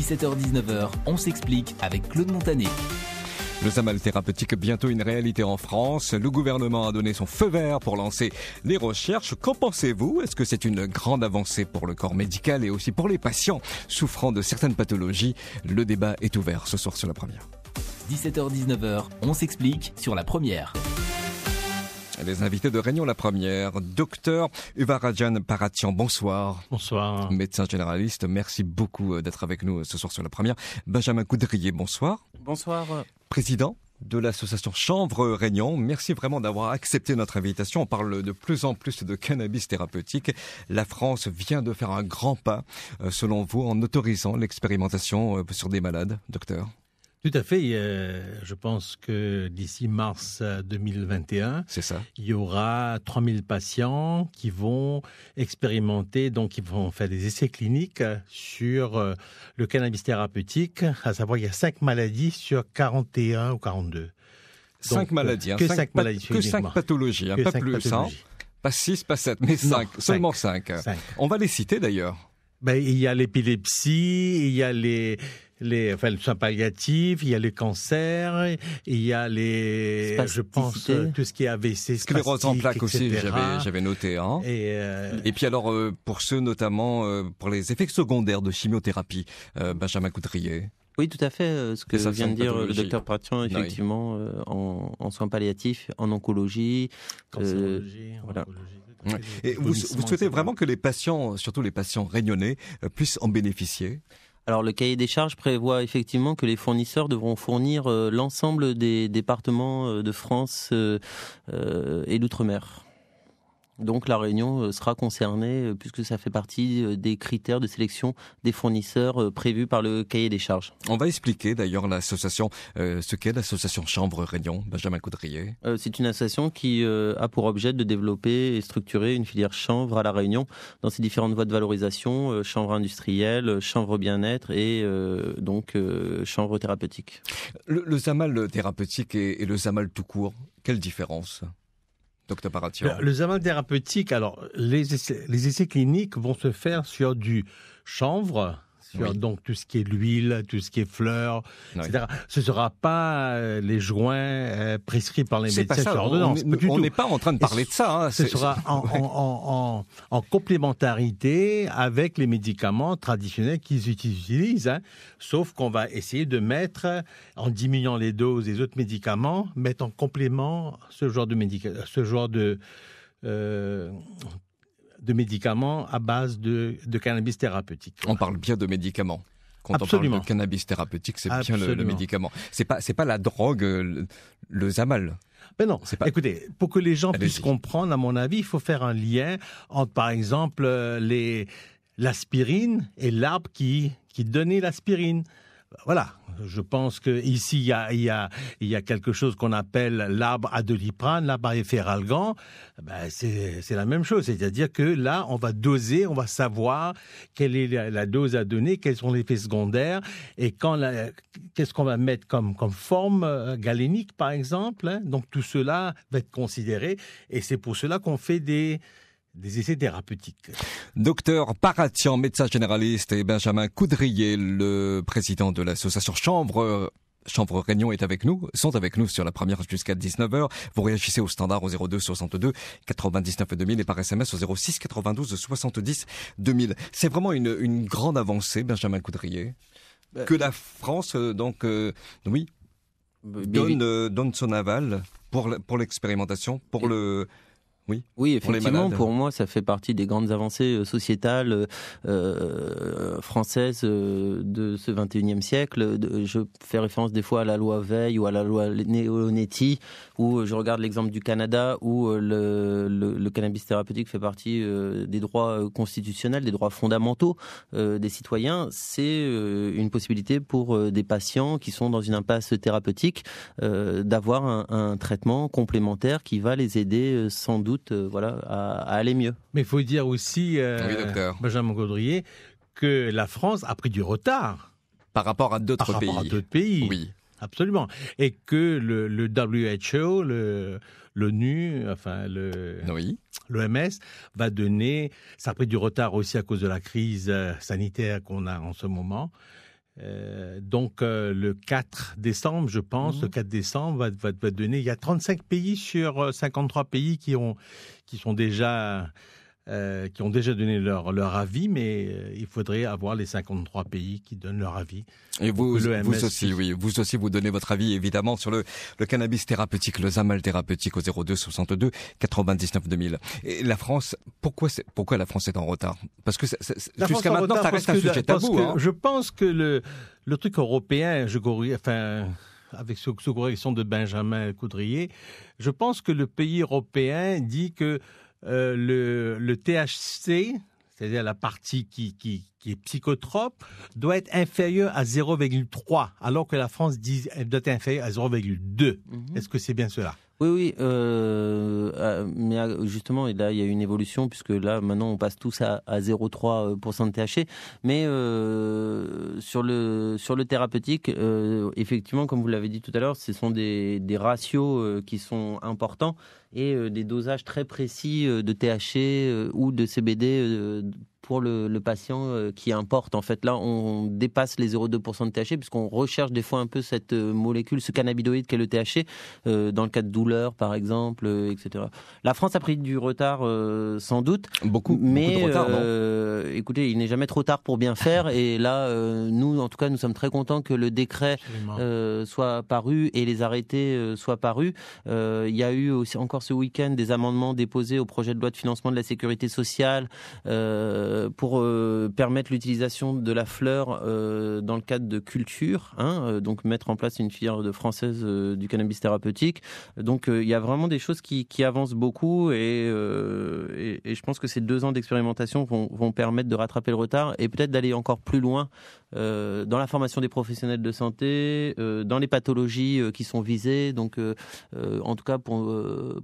17h-19h, on s'explique avec Claude Montanet. Le Samal thérapeutique bientôt une réalité en France. Le gouvernement a donné son feu vert pour lancer les recherches. Qu'en pensez-vous Est-ce que c'est une grande avancée pour le corps médical et aussi pour les patients souffrant de certaines pathologies Le débat est ouvert ce soir sur la première. 17h-19h, on s'explique sur la première. Les invités de Réunion la Première, docteur Uvarajan Paratian, bonsoir. Bonsoir. Médecin généraliste, merci beaucoup euh, d'être avec nous euh, ce soir sur la Première. Benjamin Coudrier, bonsoir. Bonsoir. Président de l'association Chanvre Réunion. Merci vraiment d'avoir accepté notre invitation. On parle de plus en plus de cannabis thérapeutique. La France vient de faire un grand pas, euh, selon vous, en autorisant l'expérimentation sur des malades, docteur. Tout à fait. Euh, je pense que d'ici mars 2021, euh, ça. il y aura 3000 patients qui vont expérimenter, donc qui vont faire des essais cliniques sur euh, le cannabis thérapeutique, à savoir il y a 5 maladies sur 41 ou 42. 5 maladies, hein, que 5, maladies que 5 pathologies, hein, que pas plus. Hein, pas 6, pas 7, mais 5, seulement 5. On va les citer d'ailleurs. Ben, il y a l'épilepsie, il y a les les, enfin, le soin palliatif, il y a les cancers, il y a les, je pense, euh, tout ce qui est AVC, sclérose en plaques aussi, j'avais noté. Hein. Et, euh, puis alors, euh, pour ceux notamment, pour les effets secondaires de chimiothérapie, Benjamin Coudrier. Oui, tout à fait. Ce que vient de dire le docteur Pratian, effectivement, en, en, soins palliatifs, en oncologie. voilà. Et vous, vous, souhaitez vraiment que les patients, surtout les patients réunionnais, puissent en bénéficier alors le cahier des charges prévoit effectivement que les fournisseurs devront fournir euh, l'ensemble des départements euh, de France euh, et d'outre-mer. Donc la Réunion euh, sera concernée euh, puisque ça fait partie euh, des critères de sélection des fournisseurs prévus par le cahier des charges. On va expliquer d'ailleurs l'association, ce qu'est l'association Chambre Réunion, Benjamin Coudrier. c'est une association qui a pour objet de développer et structurer une filière chambre à la Réunion dans ses différentes voies de valorisation, chambre industrielle, chambre bien-être et donc chambre thérapeutique. Le, zamal thérapeutique et le zamal tout court, quelle différence le, le thérapeutique, alors les les essais cliniques vont se faire sur du chanvre, sur donc tout ce qui est l'huile, tout ce qui est fleurs, etc. Ce ne sera pas euh, les joints euh, prescrits par les médecins sur ordonnance. On n'est pas en train de parler de ça. Hein. ce sera en, complémentarité avec les médicaments traditionnels qu'ils utilisent, hein. sauf qu'on va essayer de mettre, en diminuant les doses des autres médicaments, mettre en complément ce genre de, ce genre de euh, de médicaments à base de, cannabis thérapeutique. On parle bien de médicaments quand Absolument. on parle de cannabis thérapeutique, c'est bien le, médicament. C'est pas pas la drogue euh, le, Zamal. Mais non, pas... écoutez, pour que les gens puissent comprendre, à mon avis, il faut faire un lien entre, par exemple, euh, l'aspirine et l'arbre qui qui donnait l'aspirine. Bah, voilà, je pense qu'ici, il y a, quelque chose qu'on appelle l'arbre à doliprane, l'arbre à Ben c'est la même chose, c'est-à-dire que là on va doser, on va savoir quelle est la, dose à donner, quels sont les effets secondaires et quand qu'est-ce qu'on va mettre comme, forme euh, galénique par exemple. Hein. Donc tout cela va être considéré et c'est pour cela qu'on fait des des essais thérapeutiques. Docteur Paratian, médecin généraliste, et Benjamin Coudrier, le président de l'association Chambre Chambre Réunion est avec nous, sont avec nous sur la première jusqu'à 19h. Vous réagissez au standard au 02 62 99 2000 et par SMS au 06 92 70 2000. C'est vraiment une, une, grande avancée, Benjamin Coudrier, ben que la France, euh, donc, euh, oui, donne, euh, donne, son aval pour l'expérimentation, pour le oui. Oui, effectivement, pour moi, ça fait partie des grandes avancées euh, sociétales euh, euh, françaises de ce 21e siècle. Je fais référence des fois à la loi Veil ou à la loi Neonetti, où je regarde l'exemple du Canada, où le, cannabis thérapeutique fait partie des droits constitutionnels, des droits fondamentaux des citoyens. C'est une possibilité pour des patients qui sont dans une impasse thérapeutique d'avoir un traitement complémentaire qui va les aider sans doute euh, voilà, à, aller mieux. Mais il faut dire aussi, euh, Benjamin Gaudrier, que la France a pris du retard. Par rapport à d'autres pays. d'autres pays. Oui. Absolument. Et que le, le WHO, le, l'ONU, enfin le, oui. l'OMS va donner, ça a pris du retard aussi à cause de la crise euh, sanitaire qu'on a en ce moment, euh, donc euh, le 4 décembre, je pense, le 4 mhm. décembre va, va, va, donner. Il y a 35 pays sur 53 euh, pays qui ont qui sont déjà euh, qui ont déjà donné leur, leur avis, mais euh, il faudrait avoir les 53 pays qui donnent leur avis. Et vous, vous aussi, oui, vous aussi, vous donnez votre avis évidemment sur le, le cannabis thérapeutique, le Zamal thérapeutique au 02 62 99 2000. Et la France, pourquoi, pourquoi la France est en retard Parce que jusqu'à maintenant, ça reste un sujet tabou. tabou. Que, hein. Je pense que le, le truc européen, je enfin avec ce correction de Benjamin Coudrier, je pense que le pays européen dit que euh, le, THC, c'est-à-dire la partie qui, est psychotrope, doit être inférieur à 0,3, alors que la France dit doit être inférieure à 0,2. Mhm. Est-ce que c'est bien cela oui, oui, euh, ah, mais ah, justement, là, il y a une évolution, puisque là, maintenant, on passe tous à, à 0,3% euh, de THC. Mais euh, sur, le, sur le thérapeutique, effectivement, comme vous l'avez dit tout à l'heure, ce sont des, des ratios qui sont importants et des dosages très précis de THC ou de CBD pour le, patient euh, qui importe. En fait, là, on dépasse les 0,2% de THC puisqu'on recherche des fois un peu cette euh, molécule, ce cannabinoïde qu'est le THC, euh, dans le cas de douleur, par exemple, etc. La France a pris du retard, sans doute. Beaucoup, mais de retard, non écoutez, il n'est jamais trop tard pour bien faire. et là, nous, en tout cas, nous sommes très contents que le décret soit paru et les arrêtés soient parus. Il y a eu aussi, encore ce week-end des amendements déposés au projet de loi de financement de la sécurité sociale. Euh, pour euh, permettre l'utilisation de la fleur euh, dans le cadre de culture, hein, donc mettre en place une filière de française du cannabis thérapeutique. Donc il y a vraiment des choses qui, avancent beaucoup et, je pense que ces deux ans d'expérimentation vont permettre de rattraper le retard et peut-être d'aller encore plus loin euh, dans la formation des professionnels de santé, euh, dans les pathologies euh, qui sont visées. Donc, en tout cas, pour,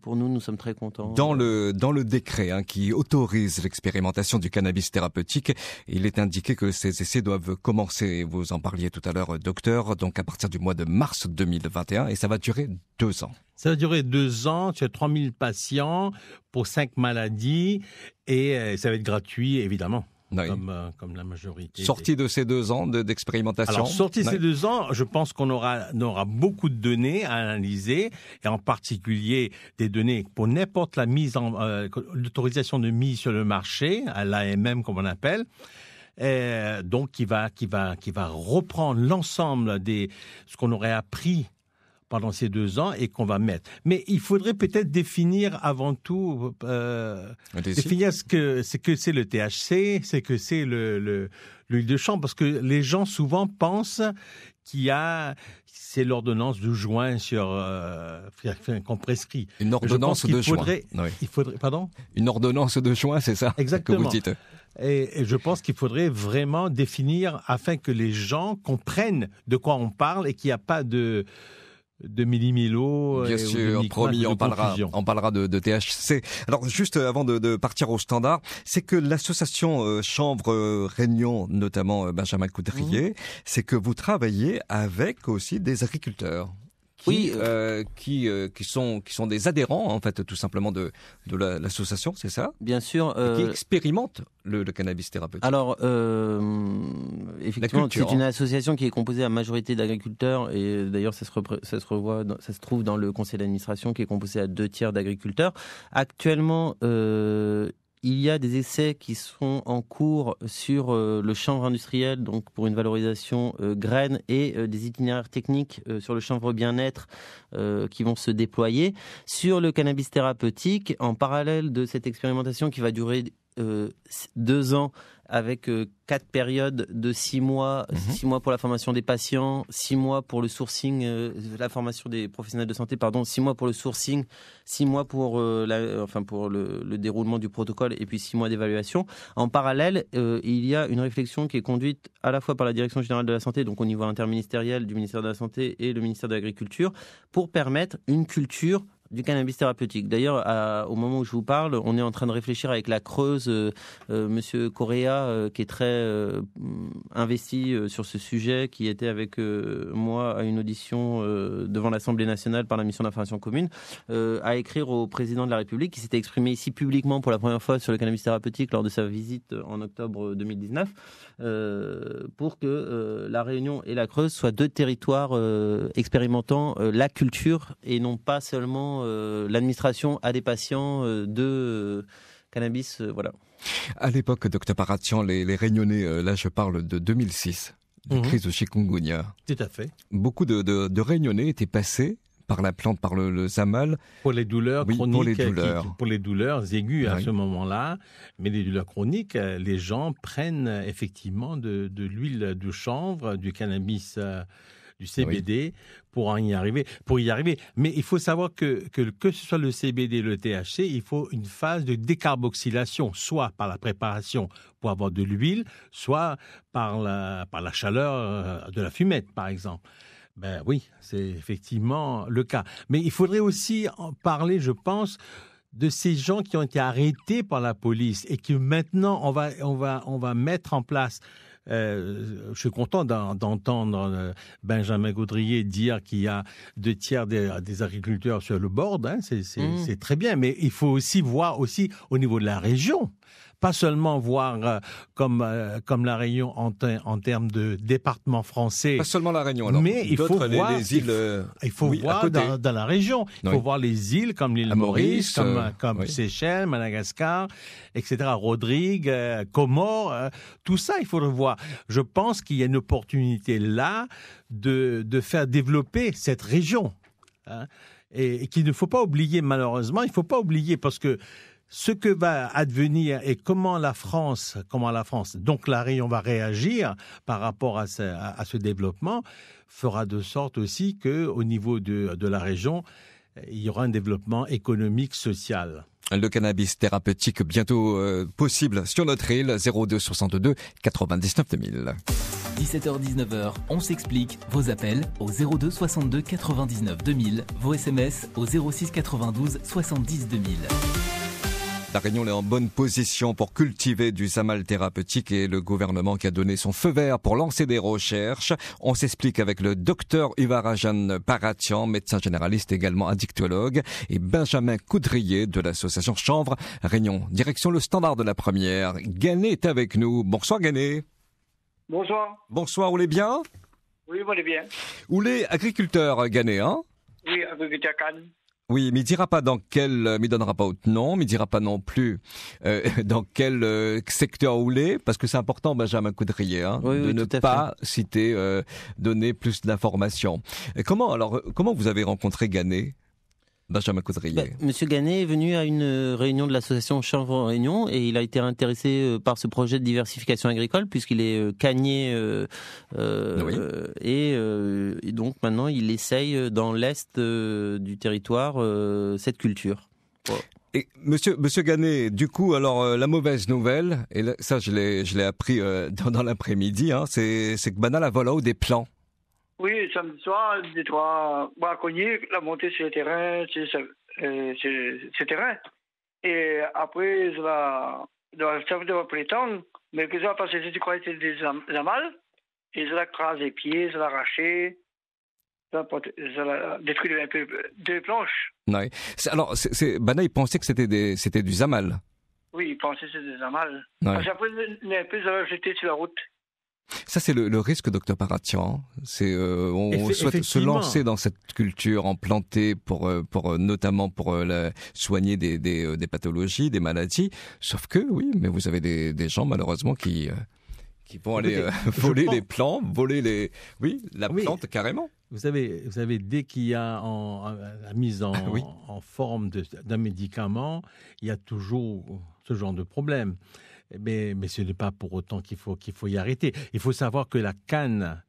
pour nous, nous sommes très contents. Dans le, dans le décret hein, qui autorise l'expérimentation du cannabis thérapeutique, il est indiqué que ces essais doivent commencer, vous en parliez tout à l'heure, docteur, donc à partir du mois de mars 2021, et ça va durer deux ans. Ça va durer deux ans, tu 3000 patients pour cinq maladies et ça va être gratuit, évidemment. Euh, comme, la majorité. Sorti de ces deux ans d'expérimentation sorti de ces deux ans, je pense qu'on aura, aura beaucoup de données à analyser, et en particulier des données pour n'importe la mise en, euh, l'autorisation de mise sur le marché, à l'AMM comme on appelle. donc qui va qui va qui va reprendre l'ensemble de ce qu'on aurait appris pendant ces deux ans et qu'on va mettre. Mais il faudrait peut-être définir avant tout, euh, définir ce que c'est que c'est le THC, c'est que c'est le, l'huile de champ, parce que les gens souvent pensent qu'il y a c'est l'ordonnance de juin sur euh, qu'on prescrit. Une ordonnance de juin. Il faudrait, pardon. Une ordonnance de juin, c'est ça. Exactement. vous dites. Et, et je pense qu'il faudrait vraiment définir afin que les gens comprennent de quoi on parle et qu'il n'y a pas de de millimilo Milo. Euh, Bien sûr, promis, on parlera, on parlera de, THC. Alors juste avant de, partir au standard, c'est que l'association euh, Chambre euh, Réunion, notamment Benjamin Coudrier, mhm. c'est que vous travaillez avec aussi des agriculteurs oui, qui, euh, euh, euh, qui, sont, qui sont des adhérents, en fait, tout simplement de, de l'association, c'est ça Bien sûr. qui expérimentent le, cannabis thérapeutique. Alors, effectivement, c'est une hein. association qui est composée à majorité d'agriculteurs, et d'ailleurs, ça se, ça, se revoit, ça se trouve dans le conseil d'administration qui est composé à deux tiers d'agriculteurs. Actuellement, il y a des essais qui sont en cours sur euh, le chanvre industriel, donc pour une valorisation euh, graine, et euh, des itinéraires techniques sur le chanvre bien-être qui vont se déployer. Sur le cannabis thérapeutique, en parallèle de cette expérimentation qui va durer deux ans avec euh, quatre périodes de six mois, mhm. six mois pour la formation des patients, six mois pour le sourcing, euh, la formation des professionnels de santé, pardon, six mois pour le sourcing, six mois pour euh, enfin pour le, déroulement du protocole et puis six mois d'évaluation. En parallèle, il y a une réflexion qui est conduite à la fois par la direction générale de la santé, donc au niveau interministériel du ministère de la santé et le ministère de l'agriculture, pour permettre une culture du cannabis thérapeutique. D'ailleurs, au moment où je vous parle, on est en train de réfléchir avec la Creuse, euh, euh, Monsieur Correa, euh, qui est très investi sur ce sujet, qui était avec moi à une audition devant l'Assemblée nationale par la mission d'information commune, à écrire au président de la République, qui s'était exprimé ici publiquement pour la première fois sur le cannabis thérapeutique lors de sa visite en octobre 2019, pour que la Réunion et la Creuse soient deux territoires expérimentant la culture et non pas seulement euh, l'administration à des patients euh, de euh, cannabis. voilà. À l'époque, docteur Paratian, les, les Réunionnais, là je parle de 2006, la crise de chikungunya. Tout à fait. Beaucoup de, de, Réunionnais étaient passés par la plante, par le, zamal. Pour les douleurs chroniques. Pour les douleurs. pour les douleurs aiguës à ce moment-là. Mais les douleurs chroniques, les gens prennent effectivement de, l'huile de chanvre, du cannabis du ah CBD pour y arriver. Pour y arriver, mais il faut savoir que, que ce soit le CBD, le THC, il faut une phase de décarboxylation, soit par la préparation pour avoir de l'huile, soit par la par la chaleur euh, de la fumette, par exemple. Ben oui, c'est effectivement le cas. Mais il faudrait aussi en parler, je pense, de ces gens qui ont été arrêtés par la police et que maintenant on va, on va, on va mettre en place euh, je suis content d'entendre euh, Benjamin Gaudrier dire qu'il y a deux tiers des, agriculteurs sur le bord. Hein. Mmh. c'est très bien, mais il faut aussi voir aussi au niveau de la région. Pas seulement voir euh, comme, euh, comme la Réunion en, en, termes de département français. Pas seulement la Réunion, Mais il faut voir euh, Il faut, voir dans, la région. Il faut voir les îles comme l'île Maurice, comme, comme Seychelles, Madagascar, etc. Rodrigue, Comores, tout ça, il faut le voir. Je pense qu'il y a une opportunité là de, de faire développer cette région. Hein. et, et qu'il ne faut pas oublier, malheureusement, il ne faut pas oublier parce que ce que va advenir et comment la France, comment la France, donc la région va réagir par rapport à ce, développement, fera de sorte aussi que, au niveau de, la région, il y aura un développement économique, social. Le cannabis thérapeutique bientôt euh, possible sur notre île 02 62 99 2000. 17h-19h, on s'explique. Vos appels au 02 62 99 2000, vos SMS au 06 92 70 2000. La Réunion est en bonne position pour cultiver du samal thérapeutique et le gouvernement qui a donné son feu vert pour lancer des recherches. On s'explique avec le docteur Ivarajan Paratian, médecin généraliste également addictologue, et Benjamin Coudrier de l'association Chanvre Réunion. Direction le standard de la première. Gané est avec nous. Bonsoir Gané. Bonsoir. Bonsoir, vous allez bien Oui, vous allez bien. les agriculteur hein Oui, agriculteur can. Oui, mais il dira pas dans quel, ne euh, donnera pas autre nom, ne dira pas non plus euh, dans quel euh, secteur où est, parce que c'est important, Benjamin Coudrier, hein, de ne pas citer, donner plus d'informations. Comment alors, comment vous avez rencontré Ganet Benjamin bah, Monsieur Gannet est venu à une euh, réunion de l'association Chanvre en Réunion et il a été intéressé euh, par ce projet de diversification agricole puisqu'il est euh, cagné ah et, donc maintenant il essaye dans l'est du territoire cette culture. Et monsieur, monsieur Gannet, du coup, alors la mauvaise nouvelle, et ça je l'ai, appris dans, l'après-midi, hein, c'est, c'est que la a volé des plans. Oui, samedi soir, les trois braconniers, la montée sur le terrain, sur, euh, ce terrain. Et après, je vais, je de prétendre, mais que ça parce que je crois que c'était des amales, et je l'ai crasé les pieds, je l'ont arraché, détruit un peu deux planches. Ouais. Alors, Bana, il pensait que c'était, des, c'était du zamal. Oui, il pensait que c'était des zamal. Ouais. Parce qu'après, un peu, jeté sur la route. Ça, c'est le, risque, docteur Paratian. C'est euh, on souhaite se lancer dans cette culture, en planter pour, euh, pour euh, notamment pour soigner des, pathologies, des maladies. Sauf que oui, mais vous avez des, gens malheureusement qui qui vont aller voler les plants, voler les oui la plante carrément. Vous savez, vous dès qu'il y a la mise en, ah en forme d'un médicament, il y a toujours ce genre de problème mais, ce n'est pas pour autant qu'il faut, qu'il faut y arrêter. Il faut savoir que la canne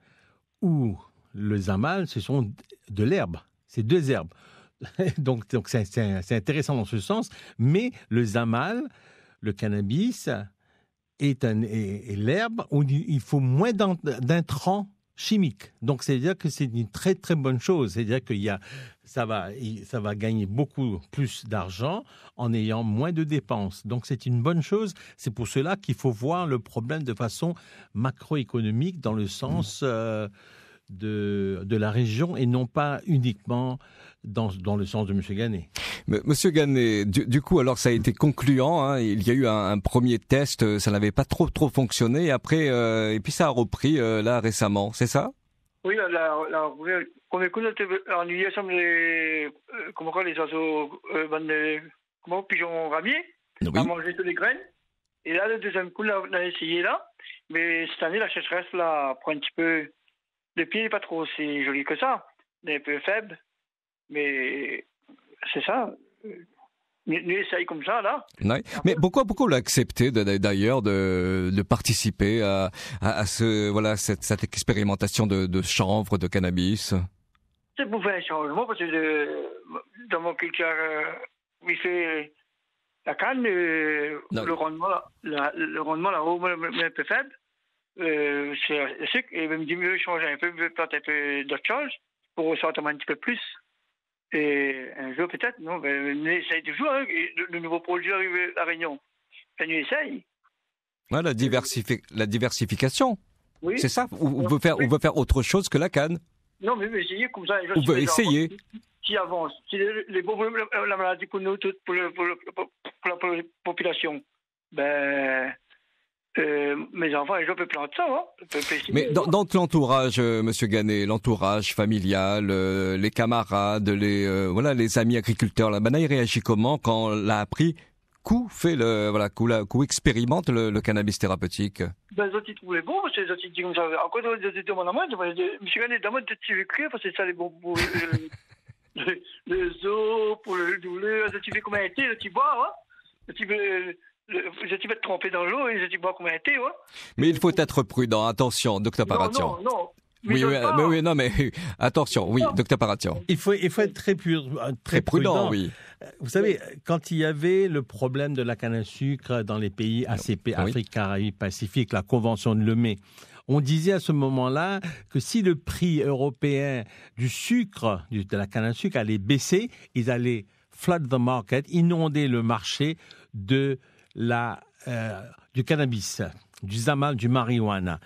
ou le zamal, ce sont de l'herbe. C'est deux herbes. donc, donc c'est, intéressant dans ce sens. Mais le zamal, le cannabis, est, un, est, est l'herbe où il faut moins d'un d'intrants donc, c'est-à-dire que c'est une très très bonne chose. C'est-à-dire que a, ça va, ça va gagner beaucoup plus d'argent en ayant moins de dépenses. Donc, c'est une bonne chose. C'est pour cela qu'il faut voir le problème de façon macroéconomique dans le mmh. sens. Euh, de, de la région et non pas uniquement dans, dans le sens de M. Gannet. Monsieur Gannet, du, coup, alors ça a été concluant. Hein, il y a eu un, un premier test, euh, ça n'avait pas trop trop fonctionné. Et après, euh, et puis ça a repris euh, là récemment, c'est ça Oui, la, la, première coup, en juillet, sommes les comment les oiseaux, ben, les, comment pigeons ramiers, à manger toutes les graines. Et là, le deuxième coup, on a essayé là, mais cette année, la sécheresse là prend un petit peu le pied n'est pas trop aussi joli que ça. Il est un peu faible. Mais c'est ça. Nous essaye comme ça, là. Mais pourquoi, pourquoi l'accepter d'ailleurs de, participer à, ce, voilà, cette, expérimentation de, chanvre, de cannabis C'est pour faire un changement, parce que dans mon culture, euh, il fait la canne, euh, le rendement, le rendement là-haut est un peu faible. Euh, c'est le sucre et il me dit mieux changer un peu, mieux planter un peu d'autres choses pour ressortir un petit peu plus. Et un jour peut-être, non, mais ben, essaye toujours hein. le nouveau produit arrive à Réunion. Ça ben, nous essaye. la, la diversification. Oui. C'est ça ou, on veut faire, veut faire autre chose que la canne Non, mais essayez comme ça. On veut essayer. Qui avance. Si les, problèmes, la, maladie pour, le, pour, la population, ben, euh, mes enfants, je peux planter ça, hein Mais dans, dans l'entourage, euh, Monsieur Gannet, l'entourage familial, les camarades, les voilà, les amis agriculteurs, la banane réagit comment quand l'a appris Coup fait le voilà, coup, la, coup expérimente le, cannabis thérapeutique. Ben, les autres ils trouvaient bon, c'est les autres ils disaient, à quoi ils je à moi, Monsieur Gannet, demande de tirer parce que ça les bons les os pour Les douleur, tu fais comment était, tu bois, hein, tu veux je tu pas trompé dans l'eau et je tu pas combien était, ouais. Mais il faut être prudent, attention, docteur Paratian. Non, non, non. Oui, mais oui, non, mais attention, oui, docteur Paratian. Il faut, il faut être très, pur, euh, très, prudent, oui. Euh, vous savez, quand il y avait le problème de la canne à sucre dans les pays ACP, Afrique, Caraïbes, Pacifique, la Convention de Lemay, on disait à ce moment-là que si le prix européen du sucre, de la canne à sucre, allait baisser, ils allaient flood the market, inonder le marché de la, euh, du cannabis du zamal, du marijuana.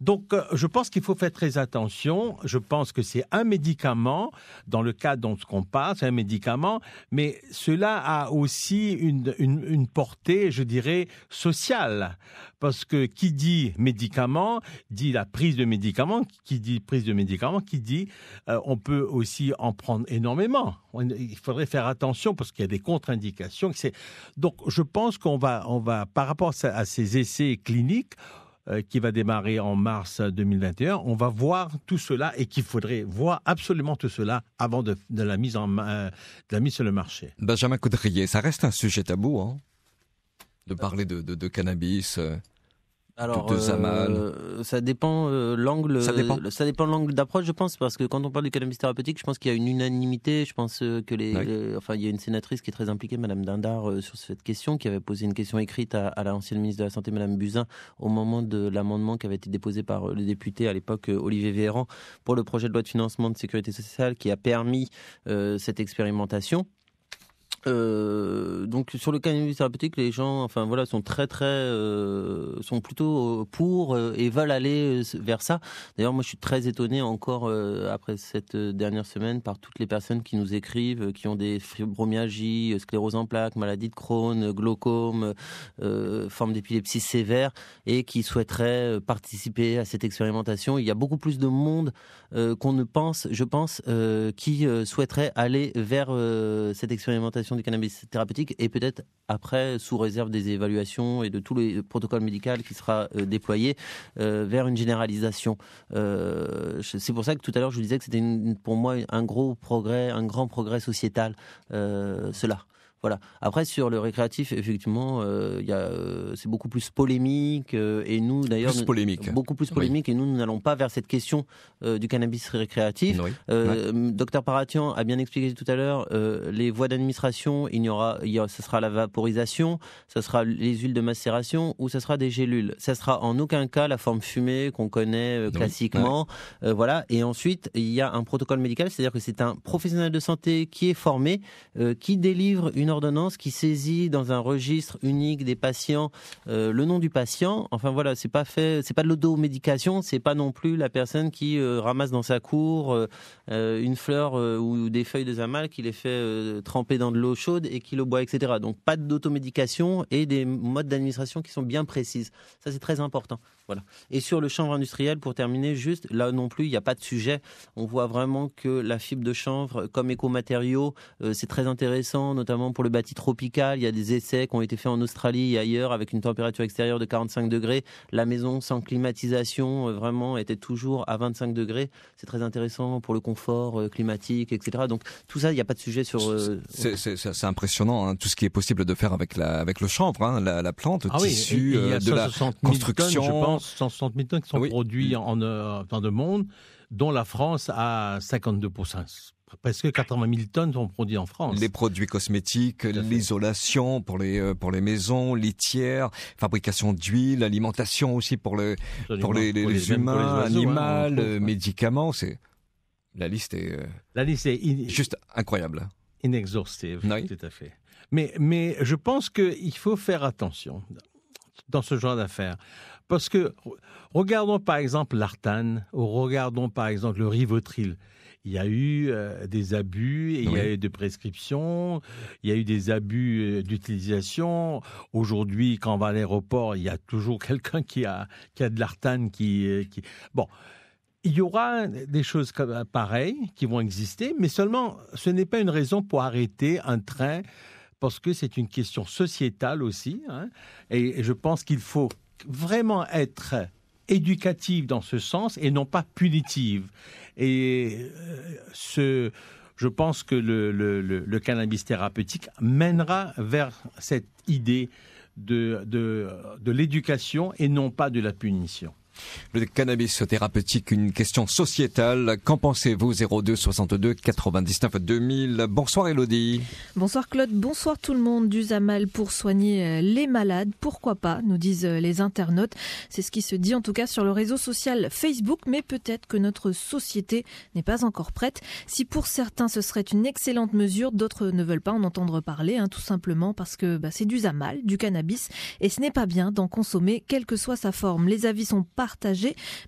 Donc, euh, je pense qu'il faut faire très attention. Je pense que c'est un médicament, dans le cas dont on parle, c'est un médicament, mais cela a aussi une, une, portée, je dirais, sociale. Parce que qui dit médicament, dit la prise de médicaments, qui dit prise de médicaments, qui dit euh, on peut aussi en prendre énormément. il faudrait faire attention parce qu'il y a des contre-indications. Donc, je pense qu'on va, on va, par rapport à ces essais cliniques, euh, qui va démarrer en mars 2021. On va voir tout cela et qu'il faudrait voir absolument tout cela avant de, la mise en, euh, sur le marché. Benjamin Coudrier, ça reste un sujet tabou, hein, de parler de, de cannabis. Euh. Alors, euh, ça dépend euh, l'angle. Ça dépend. l'angle d'approche, je pense, parce que quand on parle du cannabis thérapeutique, je pense qu'il y a une unanimité. Je pense euh, que les, enfin, il y a une sénatrice qui est très impliquée, Madame Dindar, sur cette question, qui avait posé une question écrite à, à l'ancienne ministre de la Santé, Madame Buzyn, au moment de l'amendement qui avait été déposé par le député à l'époque Olivier Véran pour le projet de loi de financement de sécurité sociale qui a permis cette expérimentation. Euh, donc sur le cannabis thérapeutique, les gens, enfin voilà, sont très très, euh, sont plutôt euh, pour et veulent aller vers ça. D'ailleurs, moi, je suis très étonné encore après cette dernière semaine par toutes les personnes qui nous écrivent, qui ont des fibromyalgies, sclérose en plaques, maladie de Crohn, glaucome, forme d'épilepsie sévère, et qui souhaiteraient participer à cette expérimentation. Il y a beaucoup plus de monde qu'on ne pense, je pense, qui souhaiterait aller vers cette expérimentation du cannabis thérapeutique et peut-être après, sous réserve des évaluations et de tous les protocoles médicaux qui sera euh, déployé euh, vers une généralisation. Euh, c'est pour ça que tout à l'heure je vous disais que c'était pour moi un gros progrès, un grand progrès sociétal, cela. Voilà. Après, sur le récréatif, effectivement, euh, il euh, c'est beaucoup plus polémique. Euh, et nous, d'ailleurs. polémique. beaucoup plus polémique. Et nous, nous n'allons pas vers cette question du cannabis récréatif. Docteur Paratian a bien expliqué tout à l'heure les voies d'administration. Il y aura, il ce sera la vaporisation, ce sera les huiles de macération ou ce sera des gélules. Ça sera en aucun cas la forme fumée qu'on connaît classiquement. voilà. Et ensuite, il y a un protocole médical, c'est-à-dire que c'est un professionnel de santé qui est formé, qui délivre une ordonnance qui saisit dans un registre unique des patients euh, le nom du patient. Enfin voilà, c'est pas fait, c'est pas de l'automédication, médication c'est pas non plus la personne qui euh, ramasse dans sa cour euh, une fleur ou des feuilles de zamal qui les fait tremper dans de l'eau chaude et qui le boit, etc. Donc pas d'automédication et des modes d'administration qui sont bien précises. Ça c'est très important. Et sur le chanvre industriel, pour terminer, juste, là non plus, il n'y a pas de sujet. On voit vraiment que la fibre de chanvre, comme éco euh, c'est très intéressant, notamment pour le bâti tropical. Il y a des essais qui ont été faits en Australie et ailleurs avec une température extérieure de 45 degrés. La maison sans climatisation, euh, vraiment, était toujours à 25 degrés. C'est très intéressant pour le confort euh, climatique, etc. Donc tout ça, il n'y a pas de sujet sur... C'est euh, impressionnant, hein, tout ce qui est possible de faire avec, la, avec le chanvre, hein, la, plante, le ah tissu, de la construction. je pense 160 000 tonnes qui sont produites mm. en, euh, dans le monde, dont la France a 52 parce que 80 000 tonnes sont produites en France. Les produits cosmétiques, l'isolation pour les euh, pour les maisons, litières fabrication d'huile, alimentation aussi pour le pour les, humains, hein, animaux, médicaments, c'est la liste est euh, la liste est juste incroyable, inexhaustive, tout à fait. Mais mais je pense qu'il faut faire attention dans ce genre d'affaires. Parce que regardons par exemple l'Artane, ou regardons par exemple le Rivotril. Il y a eu euh, des abus, il y a eu des prescriptions, il y a eu des abus euh, d'utilisation. Aujourd'hui, quand on va à l'aéroport, il y a toujours quelqu'un qui a, qui a de l'artane qui, euh, Bon, il y aura des choses comme, pareilles qui vont exister, mais seulement ce n'est pas une raison pour arrêter un train parce que c'est une question sociétale aussi. Hein, et je pense qu'il faut vraiment être éducative dans ce sens et non pas punitive. Et euh, ce, je pense que le, cannabis thérapeutique mènera vers cette idée de, de l'éducation et non pas de la punition. Le cannabis thérapeutique, une question sociétale. Qu'en pensez-vous 02 62 99 2000. Bonsoir Elodie. Bonsoir Claude, bonsoir tout le monde. Du Zamal pour soigner euh, les malades, pourquoi pas, nous disent euh, les internautes. C'est ce qui se dit en tout cas sur le réseau social Facebook, mais peut-être que notre société n'est pas encore prête. Si pour certains ce serait une excellente mesure, d'autres ne veulent pas en entendre parler, hein, tout simplement parce que bah, c'est du Zamal, du cannabis, et ce n'est pas bien d'en consommer, quelle que soit sa forme. Les avis sont pas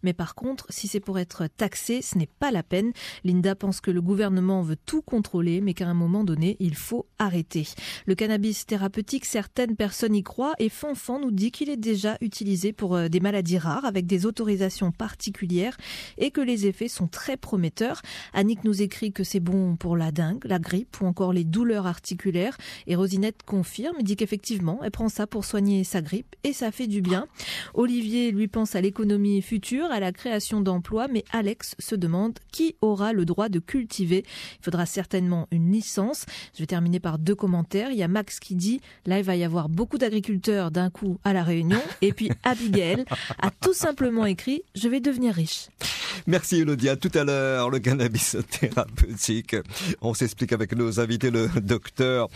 mais par contre, si c'est pour être taxé, ce n'est pas la peine. Linda pense que le gouvernement veut tout contrôler, mais qu'à un moment donné, il faut arrêter. Le cannabis thérapeutique, certaines personnes y croient et Fanfan nous dit qu'il est déjà utilisé pour euh, des maladies rares avec des autorisations particulières et que les effets sont très prometteurs. Annick nous écrit que c'est bon pour la dingue, la grippe ou encore les douleurs articulaires et Rosinette confirme dit qu'effectivement, elle prend ça pour soigner sa grippe et ça fait du bien. Olivier lui pense à l'économie future, à la création d'emplois, mais Alex se demande qui aura le droit de cultiver. Il faudra certainement une licence. Je vais terminer par deux commentaires. Il y a Max qui dit, là, il va y avoir beaucoup d'agriculteurs d'un coup à La Réunion. Et puis Abigail a tout simplement écrit, je vais devenir riche. Merci Elodie. À tout à l'heure, le cannabis thérapeutique. On s'explique avec nos invités, le docteur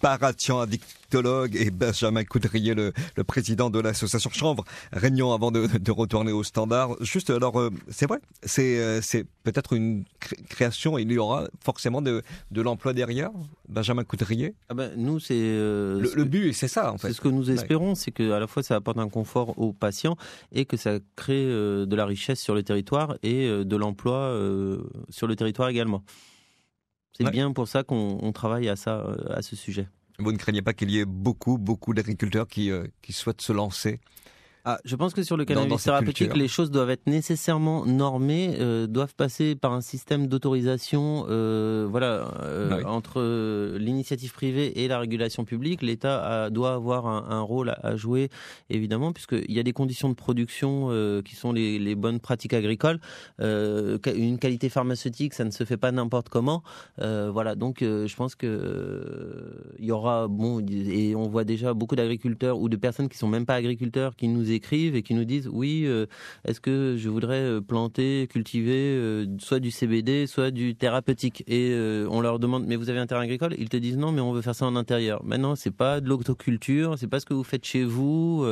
Paratian, addictologue, et Benjamin Coudrier, le, président de l'association Chanvre Réunion, avant de, de retourner est au standard. Juste, alors, euh, c'est vrai, c'est euh, peut-être une création, il y aura forcément de, l'emploi derrière, Benjamin Coudrier ah ben, Nous, c'est. Euh, le, but, c'est ça, en fait. ce que nous espérons, C'est c'est qu'à la fois ça apporte un confort aux patients et que ça crée de la richesse sur le territoire et de l'emploi sur le territoire également. C'est bien pour ça qu'on travaille à ça, à ce sujet. Vous ne craignez pas qu'il y ait beaucoup, beaucoup d'agriculteurs qui, qui souhaitent se lancer ah, je pense que sur le cannabis thérapeutique, les choses doivent être nécessairement normées, euh, doivent passer par un système d'autorisation euh, voilà, euh, bah entre l'initiative privée et la régulation publique. L'État doit avoir un, rôle à, jouer, évidemment, puisqu'il y a des conditions de production qui sont les, bonnes pratiques agricoles. une qualité pharmaceutique, ça ne se fait pas n'importe comment. voilà, donc je pense que il y aura, bon, et on voit déjà beaucoup d'agriculteurs ou de personnes qui sont même pas agriculteurs qui nous écrivent et qui nous disent oui, euh, est-ce que je voudrais euh, planter, cultiver euh, soit du CBD, soit du thérapeutique Et on leur demande mais vous avez un terrain agricole Ils te disent non, mais on veut faire ça en intérieur. Maintenant, c'est pas de l'autoculture, c'est pas ce que vous faites chez vous.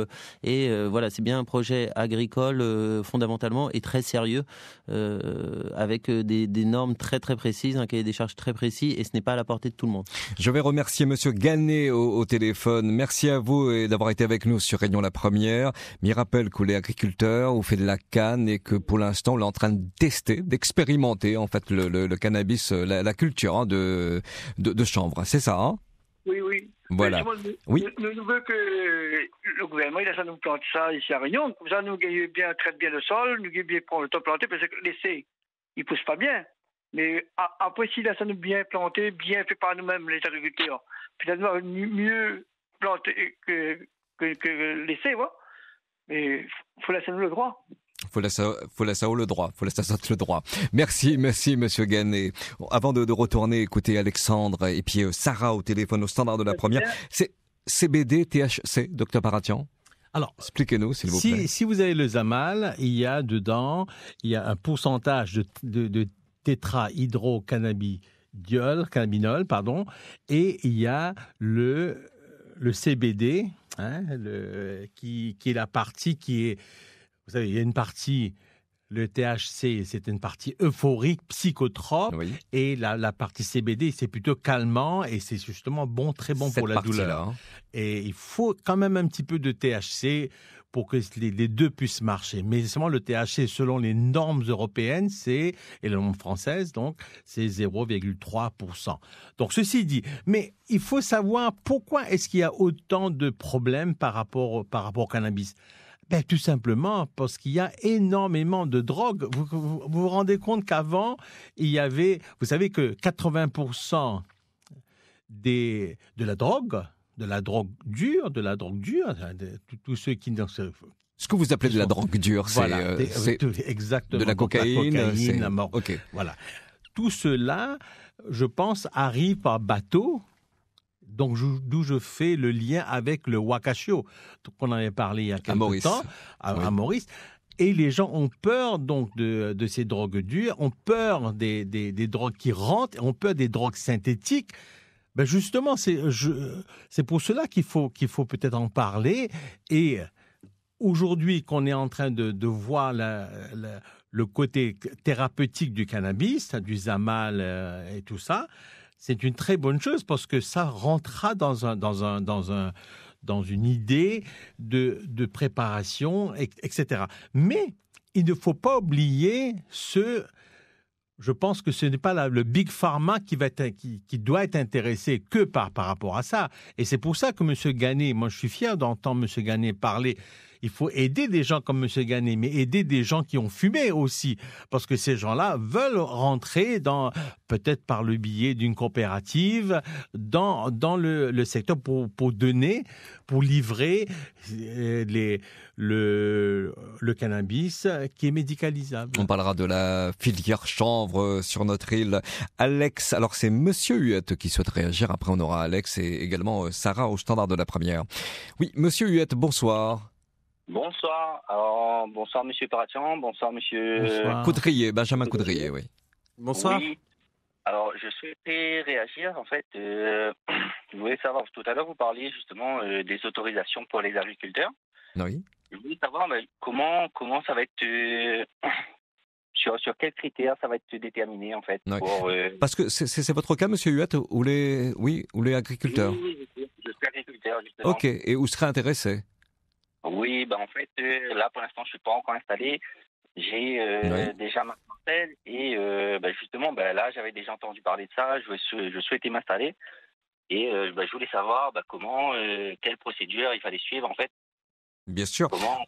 et voilà, c'est bien un projet agricole fondamentalement et très sérieux avec des, normes très très précises, un cahier des charges très précis et ce n'est pas à la portée de tout le monde. Je vais remercier Monsieur Gannet au, au téléphone. Merci à vous d'avoir été avec nous sur Réunion la Première m'y rappelle que les agriculteurs ont fait de la canne et que pour l'instant, on est en train de tester, d'expérimenter en fait le, cannabis, euh, la, culture hein, de, chanvre. C'est ça hein Oui, oui. Voilà. Oui. Nous, que le gouvernement, il a ça nous plante ça ici à Réunion. Comme ça, nous gagnons bien, traite bien le sol, nous gagnons bien prendre le temps de planter parce que l'essai, il pousse pas bien. Mais après, s'il a ça nous bien planté, bien fait par nous-mêmes, les agriculteurs, finalement, mieux planté que, que, que l'essai, voilà. Mais faut laisser nous le droit. Faut laisser, faut laisser le droit, faut le droit. Merci, merci, monsieur Gannet. Avant de, retourner écoutez Alexandre et puis euh, Sarah au téléphone au standard de la euh, première, c'est CBD, THC, docteur Paratian? Alors, expliquez-nous, s'il vous plaît. Si, vous avez le Zamal, il y a dedans, il y a un pourcentage de, de, de tétrahydrocannabidiol, pardon, et il y a le, le CBD, Hein, qui, qui, est la partie qui est... Vous savez, il y a une partie le THC, c'est une partie euphorique, psychotrope, et la, la, partie CBD, c'est plutôt calmant et c'est justement bon, très bon pour la douleur. Hein. Et il faut quand même un petit peu de THC pour que les deux puissent marcher. Mais justement, le THC, selon les normes européennes, c'est, et les normes françaises, donc, c'est 0,3%. Donc, ceci dit, mais il faut savoir pourquoi est-ce qu'il y a autant de problèmes par rapport, par rapport au cannabis. Ben, tout simplement parce qu'il y a énormément de drogues. Vous, vous vous, rendez compte qu'avant, il y avait, vous savez que 80% des, de la drogue, de la drogue dure, de la drogue dure, tous ceux qui ce que vous appelez de la drogue dure, c'est voilà, euh, de la cocaïne, la, cocaïne, euh, mort. Voilà. Tout cela, je pense, arrive par bateau. Donc, d'où je fais le lien avec le wakashio, qu'on avait parlé il y a quelques temps, à, Maurice. Et les gens ont peur donc de, ces drogues dures, ont peur des drogues qui rentrent, ont peur des drogues synthétiques ben justement, c'est pour cela qu'il faut, qu'il faut peut-être en parler. Et aujourd'hui qu'on est en train de, de voir le côté thérapeutique du cannabis, du zamal euh, et tout ça, c'est une très bonne chose parce que ça rentrera dans un dans un dans un dans une idée de, de préparation, etc. Mais il ne faut pas oublier ce je pense que ce n'est pas le big pharma qui, va qui, doit être intéressé que par, par rapport à ça. Et c'est pour ça que M. Gannet, moi je suis fier d'entendre M. Gannet parler il faut aider des gens comme M. Gannet, mais aider des gens qui ont fumé aussi, parce que ces gens-là veulent rentrer dans, peut-être par le biais d'une coopérative, dans, dans le, secteur pour, donner, pour livrer euh, le, cannabis qui est médicalisable. On parlera de la filière chanvre euh, sur notre île. Alex, alors c'est Monsieur Huette qui souhaite réagir. Après, on aura Alex et également euh, Sarah au standard de la première. Oui, Monsieur Huette, bonsoir. Bonsoir. Alors, bonsoir, monsieur Paratian. Bonsoir, monsieur. Coudrier, Benjamin Coudrier, oui. Bonsoir. Alors, je souhaitais réagir, en fait. Euh, je voulais savoir, tout à l'heure, vous parliez justement euh, des autorisations pour les agriculteurs. Oui. Je voulais savoir ben, comment, comment ça va être. Euh, sur, sur quels critères ça va être déterminé, en fait. Euh, Parce que c'est votre cas, monsieur Huette, ou les, oui, ou les agriculteurs Oui, oui, oui je suis agriculteur, justement. Ok, et où serait intéressé oui, ben en fait, euh, là pour l'instant, je ne suis pas encore installé. J'ai euh, déjà ma parcelle et euh, ben, justement, ben, là, j'avais déjà entendu parler de ça. Je, souhaitais m'installer et ben, je voulais savoir comment, quelle procédure il fallait suivre en fait Bien sûr. Comment,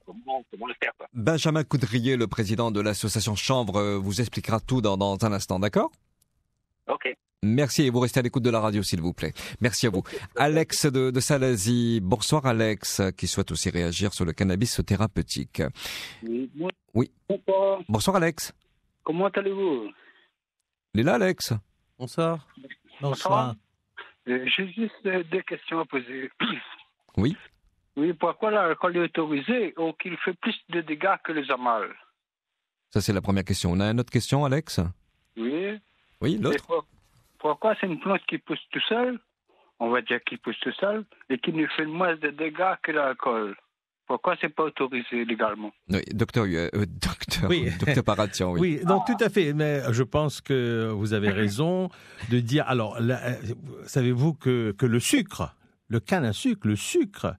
le faire Benjamin Coudrier, le président de l'association Chambre, vous expliquera tout dans un instant, d'accord Merci et vous restez à l'écoute de la radio, s'il vous plaît. Merci à vous. Alex de, Salazie. Bonsoir, Alex, qui souhaite aussi réagir sur le cannabis thérapeutique. Oui. Bonsoir. Alex. Comment allez-vous Il est là, Alex. Bonsoir. Bonsoir. Euh, j'ai juste euh, deux questions à poser. Oui. Oui, pourquoi l'alcool est autorisé ou qu'il fait plus de dégâts que les amals Ça, c'est la première question. On a une autre question, Alex Oui pourquoi c'est une plante qui pousse tout seul On va dire qu'il pousse tout seul et qui ne fait moins de dégâts que l'alcool. Pourquoi c'est pas autorisé légalement Oui, docteur, euh, euh, docteur, oui. docteur Paratian, oui. donc ah. tout à fait. Mais je pense que vous avez raison de dire. Alors, euh, savez-vous que, que le sucre, le canne à sucre, le sucre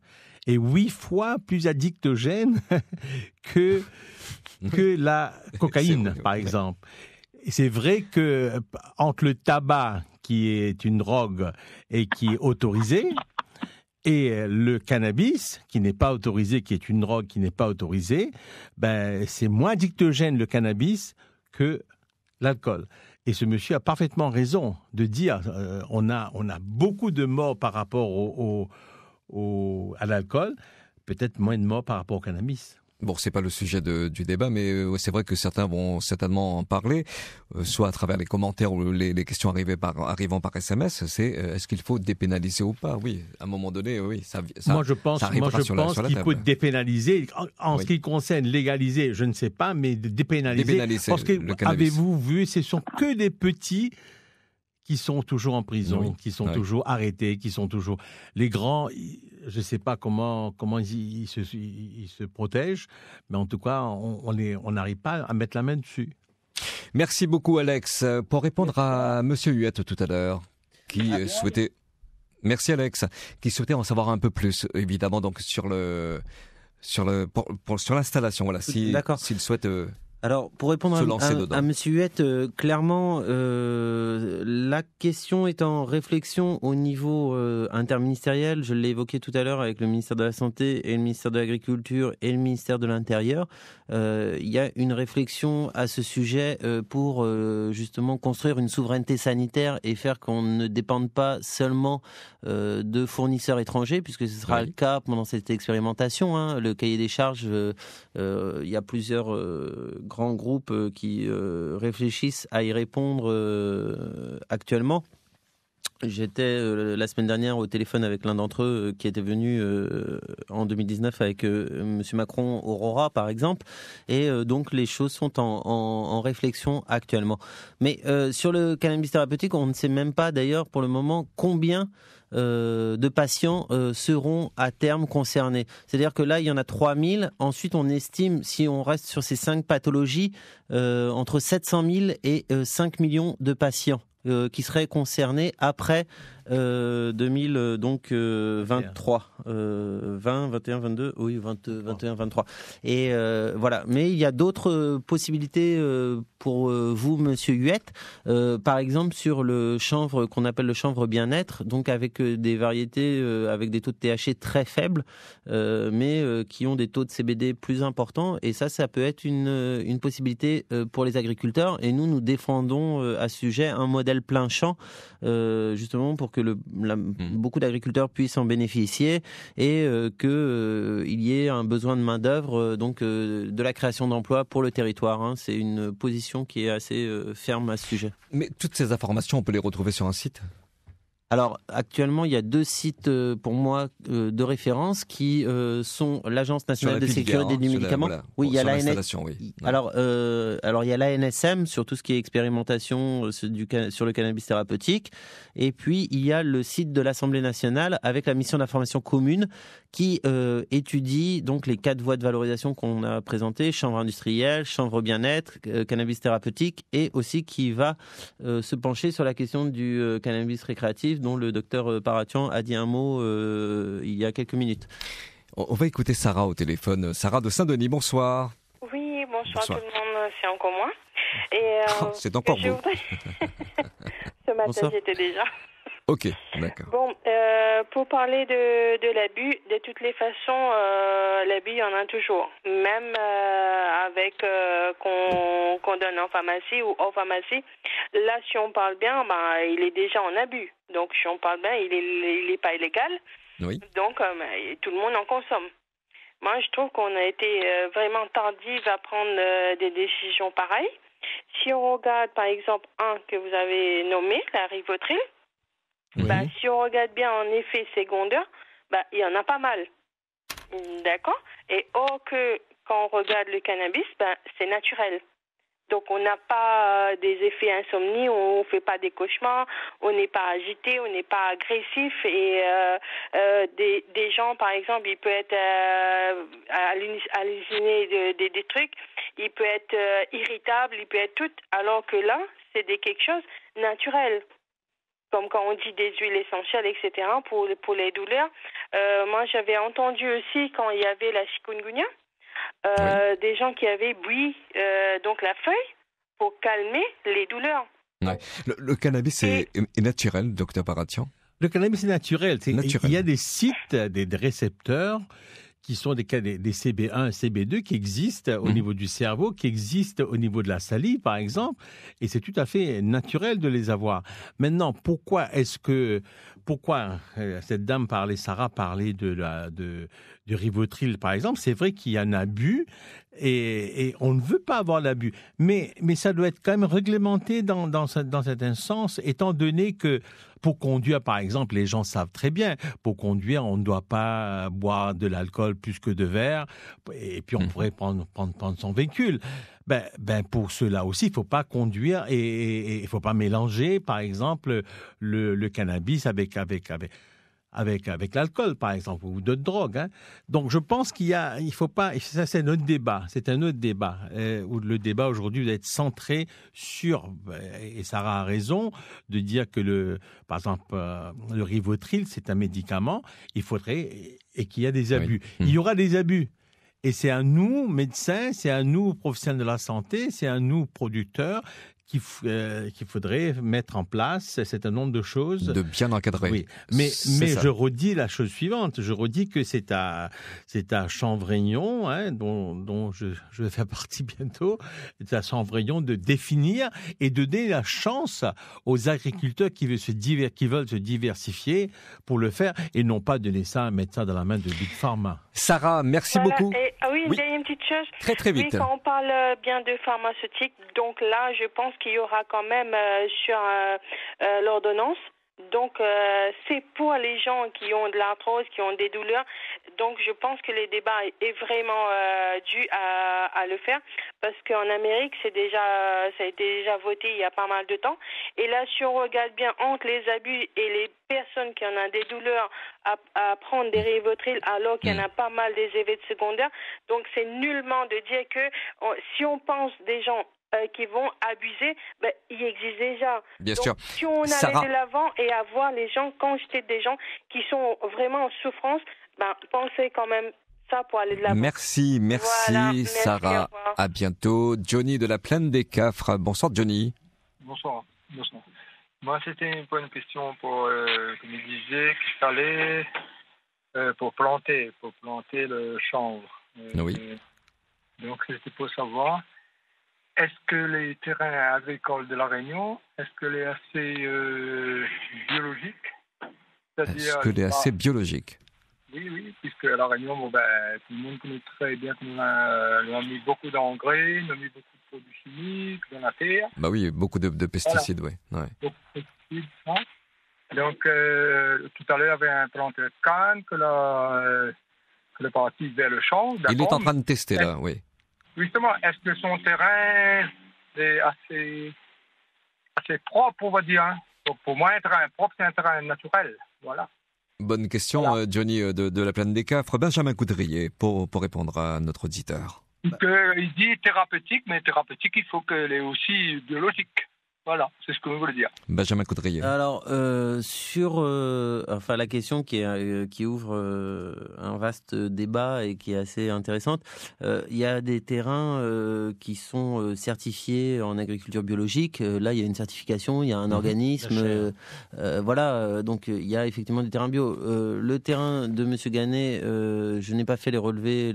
est huit fois plus addictogène que que la cocaïne, par exemple c'est vrai que euh, entre le tabac, qui est une drogue et qui est autorisée, et euh, le cannabis, qui n'est pas autorisé, qui est une drogue qui n'est pas autorisée, ben, c'est moins dictogène le cannabis que l'alcool. Et ce monsieur a parfaitement raison de dire qu'on euh, on, a, on a beaucoup de morts par rapport au à l'alcool, peut-être moins de morts par rapport au cannabis. Bon, c'est pas le sujet de, du débat, mais euh, c'est vrai que certains vont certainement en parler, euh, soit à travers les commentaires ou les, questions arrivées par, arrivant par SMS. C'est euh, est-ce qu'il faut dépénaliser ou pas Oui, à un moment donné, oui, ça. moi, je pense, moi, je pense qu'il faut dépénaliser. En, ce qui concerne légaliser, je ne sais pas, mais dépénaliser. parce que avez-vous vu, ce sont que des petits qui sont toujours en prison, qui sont toujours arrêtés, qui sont toujours les grands je ne sais pas comment, comment ils, se, se, protègent, mais en tout cas, on n'arrive on pas à mettre la main dessus. Merci beaucoup, Alex. Pour répondre à Monsieur Huette tout à l'heure, qui souhaitait. Merci, Alex, qui souhaitait en savoir un peu plus, évidemment, donc sur le. Sur le l'installation, voilà. S'il souhaite. Euh, alors, pour répondre à, M. Monsieur Huette, euh, clairement, euh, la question est en réflexion au niveau euh, interministériel. Je l'ai évoqué tout à l'heure avec le ministère de la Santé et le ministère de l'Agriculture et le ministère de l'Intérieur. Il y a une réflexion à ce sujet pour justement construire une souveraineté sanitaire et faire qu'on ne dépende pas seulement de fournisseurs étrangers, puisque ce sera le cas pendant cette expérimentation. Hein. Le cahier des charges, il y a plusieurs grands groupes euh, qui euh, réfléchissent à y répondre euh, actuellement. J'étais la semaine dernière au téléphone avec l'un d'entre eux qui était venu en 2019 avec M. Macron Aurora, par exemple. Et donc, les choses sont en, réflexion actuellement. Mais sur le cannabis thérapeutique, on ne sait même pas d'ailleurs pour le moment combien euh, de patients euh, seront à terme concernés. C'est-à-dire que là, il y en a 3000. Ensuite, on estime, si on reste sur ces cinq pathologies, euh, entre 700 000 et 5 millions de patients qui seraient concernés après 2000, euh, euh, donc 23, 20, 21, 22, oui, 20, 21, 23. Et euh, voilà. Mais il y a d'autres possibilités pour vous, Monsieur Huette. par exemple, sur le chanvre qu'on appelle le chanvre bien-être, donc avec des variétés avec des taux de THC e très faibles, mais qui ont des taux de CBD plus importants. Et ça, ça peut être une, une possibilité pour les agriculteurs. Et nous, nous défendons à ce sujet un modèle plein champ, justement pour que que mmh. beaucoup d'agriculteurs puissent en bénéficier et euh, que euh, il y ait un besoin de main d'œuvre, euh, donc de la création d'emplois pour le territoire. Hein. C'est une position qui est assez ferme à ce sujet. Mais toutes ces informations, on peut les retrouver sur un site alors actuellement, il y a deux sites euh, pour moi euh, de référence qui euh, sont l'Agence nationale de sécurité du médicament. Oui, il y a l'ANSM. Alors, alors il y a l'ANSM sur tout ce qui est expérimentation sur le cannabis thérapeutique, et puis il y a le site de l'Assemblée nationale avec la mission d'information commune qui euh, étudie donc les quatre voies de valorisation qu'on a présentées chambre industrielle, chambre bien-être, euh, cannabis thérapeutique, et aussi qui va euh, se pencher sur la question du cannabis récréatif, dont le docteur Paratian a dit un mot il y a quelques minutes. On va écouter Sarah au téléphone. Sarah de Saint-Denis, bonsoir. Oui, bonsoir, tout le monde, c'est encore moi. c'est encore vous. Ce matin, j'étais déjà. Ok, d'accord. Bon, euh, pour parler de, l'abus, de toutes les façons, euh, l'abus, il y en a toujours. Même euh, avec qu'on donne en pharmacie ou en pharmacie, là, si on parle bien, bah, il est déjà en abus. Donc, si on parle bien, il n'est pas illégal. Donc, ben, tout le monde en consomme. Moi, je trouve qu'on a été vraiment tardive à prendre des décisions pareilles. Si on regarde, par exemple, un que vous avez nommé, la rivotril, bah, si on regarde bien en effet secondaire, bah, il y en a pas mal. D'accord Et oh que quand on regarde le cannabis, ben c'est naturel. Donc on n'a pas des effets insomnie, on ne fait pas des cauchemars, on n'est pas agité, on n'est pas agressif. Et euh, euh, des, des, gens, par exemple, ils peuvent être euh, des trucs, ils peuvent être euh, irritables, ils peuvent être tout, alors que là, c'est quelque chose naturel comme quand on dit des huiles essentielles, etc., pour, pour les douleurs. Euh, moi, j'avais entendu aussi quand il y avait la chikungunya, euh, des gens qui avaient bu euh, donc la feuille pour calmer les douleurs. Le, cannabis est, naturel, docteur Baratian le cannabis est naturel. naturel. Il y a des sites, des récepteurs qui sont des, CB1, CB2 qui existent au mmh. niveau du cerveau, qui existent au niveau de la salive, par exemple, et c'est tout à fait naturel de les avoir. Maintenant, pourquoi est-ce que, pourquoi euh, cette dame parlait, Sarah parlait de la, de, de rivotril, par exemple, c'est vrai qu'il y a un abus et, on ne veut pas avoir l'abus. Mais, mais ça doit être quand même réglementé dans, dans, dans certains sens, étant donné que pour conduire, par exemple, les gens savent très bien, pour conduire, on ne doit pas boire de l'alcool plus que de verre, et puis on mmh. pourrait prendre, prendre, prendre, son véhicule. Ben, ben pour cela aussi, il ne faut pas conduire et il ne faut pas mélanger, par exemple, le, le cannabis avec, avec, avec, avec, avec l'alcool, par exemple, ou d'autres drogues. Hein. Donc je pense qu'il y a, il faut pas, ça c'est un autre débat, c'est un autre débat, euh, où le débat aujourd'hui doit être centré sur, euh, et Sarah a raison, de dire que le, par exemple, euh, le rivotril, c'est un médicament, il faudrait, et qu'il y a des abus. Mmh. Il y aura des abus. Et c'est à nous, médecins, c'est à nous, professionnels de la santé, c'est à nous, producteurs, euh, qu'il faudrait mettre en place c'est un nombre de choses. De bien encadrer. Oui. Mais, mais je redis la chose suivante. Je redis que c'est à, c'est à Chambrayon hein, dont, dont je, vais faire partie bientôt, c'est à Chambrayon de définir et de donner la chance aux agriculteurs qui veulent se, veulent se diversifier pour le faire et non pas donner ça, mettre ça dans la main de Big Pharma. Sarah, merci beaucoup. Ah oui, une petite chose. Très, très vite. quand on parle euh, bien de pharmaceutique, donc là, je pense qu'il y aura quand même euh, sur euh, euh, l'ordonnance. Donc, c'est pour les gens qui ont de l'arthrose, qui ont des douleurs. Donc, je pense que le débat est vraiment dû à, le faire parce qu'en Amérique, c'est déjà, ça a été déjà voté il y a pas mal de temps. Et là, si on regarde bien entre les abus et les personnes qui en ont des douleurs à, prendre des rivotril alors qu'il y en a pas mal des effets secondaires. Donc, c'est nullement de dire que si on pense des gens euh, qui vont abuser, ben, il existe déjà. Bien Donc, sûr. Si on allait de l'avant et avoir les gens, quand j'étais des gens qui sont vraiment en souffrance, ben, pensez quand même ça pour aller de l'avant. Merci, merci, Sarah. À, bientôt. Johnny de la Plaine des Cafres. Bonsoir, Johnny. Bonsoir. Bonsoir. Moi, c'était une bonne question pour, comme euh, il disait, qu'il fallait euh, pour planter, pour planter le chanvre. oui. donc, c'était pour savoir est-ce que les terrains agricoles de la Réunion, est-ce que les assez euh, biologiques Est-ce que les ah. assez biologiques Oui, oui, puisque la Réunion, ben, tout le monde connaît très bien qu'on euh, a, mis beaucoup d'engrais, on a mis beaucoup de produits chimiques dans la terre. Bah oui, beaucoup de, pesticides, oui. Beaucoup de pesticides, Donc, euh, tout à l'heure, il y avait un plan de canne que, la, euh, le parti vers le champ. Il est en train de tester, là, oui justement, est-ce que son terrain est assez, assez propre, on va dire hein? Pour moi, un terrain propre, c'est un terrain naturel. Voilà. Bonne question, euh, Johnny, euh, de, la plaine des Cafres. Benjamin Coudrier, pour, pour répondre à notre auditeur. il dit thérapeutique, mais thérapeutique, il faut qu'elle est aussi biologique. Voilà, c'est ce que je voulais dire. Benjamin Coudrier. Alors, euh, sur euh, enfin, la question qui, est, euh, qui ouvre un vaste débat et qui est assez intéressante, il y a des terrains qui sont certifiés en agriculture biologique. là, il y a une certification, il y a un mhm. organisme. voilà, donc il y a effectivement des terrains bio. le terrain de M. Gannet, je n'ai pas fait les relevés,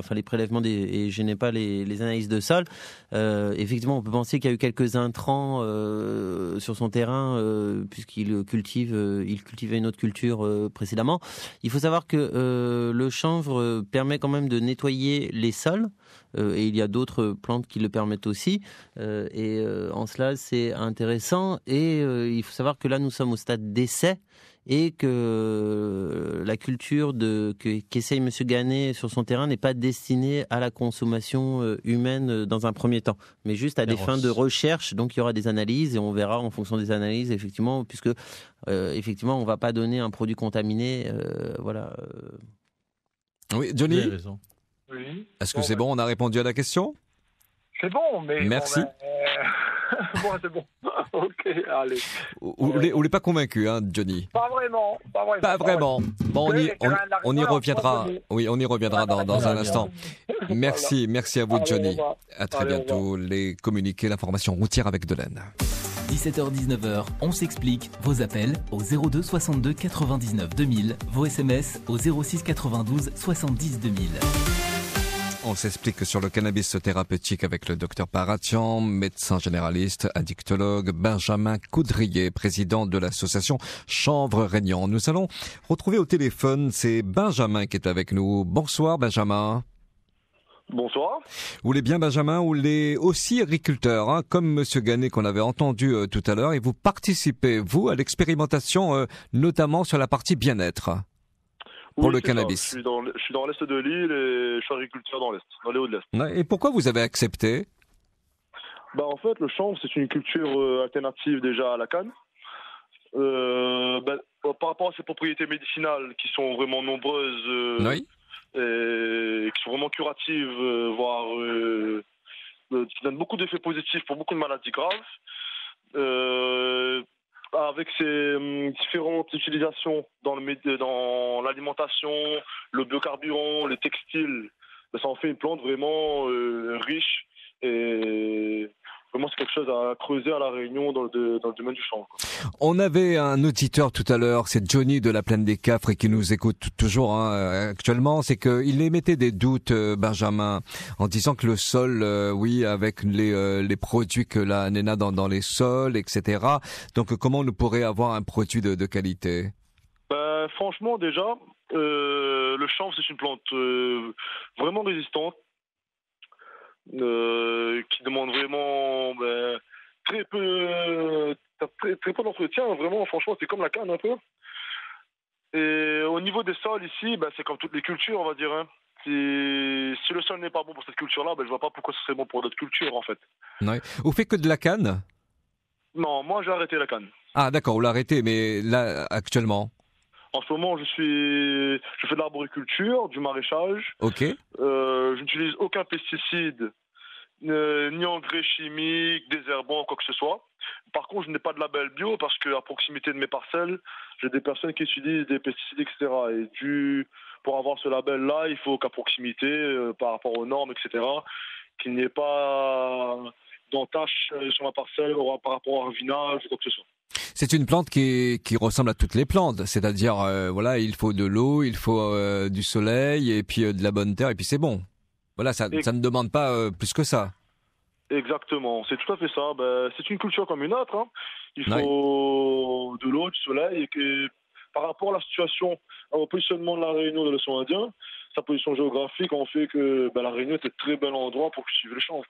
enfin les prélèvements des, et je n'ai pas les, les, analyses de sol. effectivement, on peut penser qu'il y a eu quelques intrants euh, sur son terrain euh, puisqu'il cultive, euh, il cultivait une autre culture précédemment. Il faut savoir que le chanvre permet quand même de nettoyer les sols et il y a d'autres plantes qui le permettent aussi. et en cela, c'est intéressant. Et il faut savoir que là, nous sommes au stade d'essai et que la culture qu'essaye Monsieur Gannet sur son terrain n'est pas destinée à la consommation euh, humaine euh, dans un premier temps, mais juste à des fins de recherche. Donc il y aura des analyses et on verra en fonction des analyses effectivement, puisque euh, effectivement on va pas donner un produit contaminé, voilà. Oui, Johnny. Oui. Est-ce que c'est bah, bon On a répondu à la question c'est bon, mais. Merci. Ben, euh, bon, c'est bon. ok, allez. On n'est pas convaincu, hein, Johnny Pas vraiment. Pas vraiment. Bon, on y, reviendra. Oui, on y reviendra dans, un instant. Merci, merci à vous, Johnny. À très bientôt. Les communiqués, l'information routière avec Delaine. 17h-19h, on s'explique. Vos appels au 02 62 99 2000, vos SMS au 06 92 70 2000 on s'explique sur le cannabis thérapeutique avec le docteur Paratian, médecin généraliste, addictologue, Benjamin Coudrier, président de l'association Chanvre Régnant. Nous allons retrouver au téléphone, c'est Benjamin qui est avec nous. Bonsoir Benjamin. Bonsoir. Vous voulez bien Benjamin, vous les aussi agriculteur, hein, comme Monsieur Gannet qu'on avait entendu euh, tout à l'heure, et vous participez, vous, à l'expérimentation, euh, notamment sur la partie bien-être pour le cannabis. Je suis dans, l'est de l'île et je suis agriculteur dans l'est, dans les Hauts-de-l'Est. Et pourquoi vous avez accepté bah, En fait, le chanvre, c'est une culture euh, alternative déjà à la canne. Euh, bah, euh, par rapport à ses propriétés médicinales qui sont vraiment nombreuses et qui sont vraiment curatives, voire qui donnent beaucoup d'effets positifs pour beaucoup de maladies graves avec ses hum, différentes utilisations dans le dans l'alimentation, le biocarburant, les textiles, ben, ça en fait une plante vraiment euh, riche et vraiment quelque chose à creuser à La Réunion dans le, domaine du chanvre. On avait un auditeur tout à l'heure, c'est Johnny de la Plaine des Cafres et qui nous écoute toujours hein, euh, actuellement, c'est qu'il émettait des doutes, euh, Benjamin, en disant que le sol, euh, oui, avec les, produits que la NENA dans, dans les sols, etc. Donc comment on pourrait avoir un produit de, qualité bah, Franchement déjà, le champ c'est une plante vraiment résistante euh, qui demande vraiment ben, très peu, très, peu d'entretien. Vraiment, franchement, c'est comme la canne un peu. Et au niveau des sols ici, ben, c'est comme toutes les cultures, on va dire. Hein. Si, le sol n'est pas bon pour cette culture-là, ben, je ne vois pas pourquoi ce serait bon pour d'autres cultures, en fait. Ouais. Vous fait que de la canne Non, moi j'ai arrêté la canne. Ah d'accord, vous l'arrêtez, mais là actuellement en ce moment, je suis, je fais de l'arboriculture, du maraîchage. Ok. Euh, je n'utilise aucun pesticide, euh, ni engrais chimiques, désherbants, quoi que ce soit. Par contre, je n'ai pas de label bio parce qu'à proximité de mes parcelles, j'ai des personnes qui utilisent des pesticides, etc. Et du, pour avoir ce label-là, il faut qu'à proximité, euh, par rapport aux normes, etc., qu'il n'y ait pas d'entache sur ma parcelle par rapport à un vinage ou quoi que ce soit. C'est une plante qui, ressemble à toutes les plantes, c'est-à-dire euh, voilà, il faut de l'eau, il faut euh, du soleil et puis euh, de la bonne terre et puis c'est bon. Voilà, ça, ne demande pas plus que ça. Exactement, c'est tout à fait ça. Ben, c'est une culture comme une autre. Hein. Il faut de l'eau, du soleil et que par rapport à la situation, au positionnement de la Réunion de l'océan Indien, sa position géographique on fait que ben, La Réunion était un très bel endroit pour suivre le chanvre.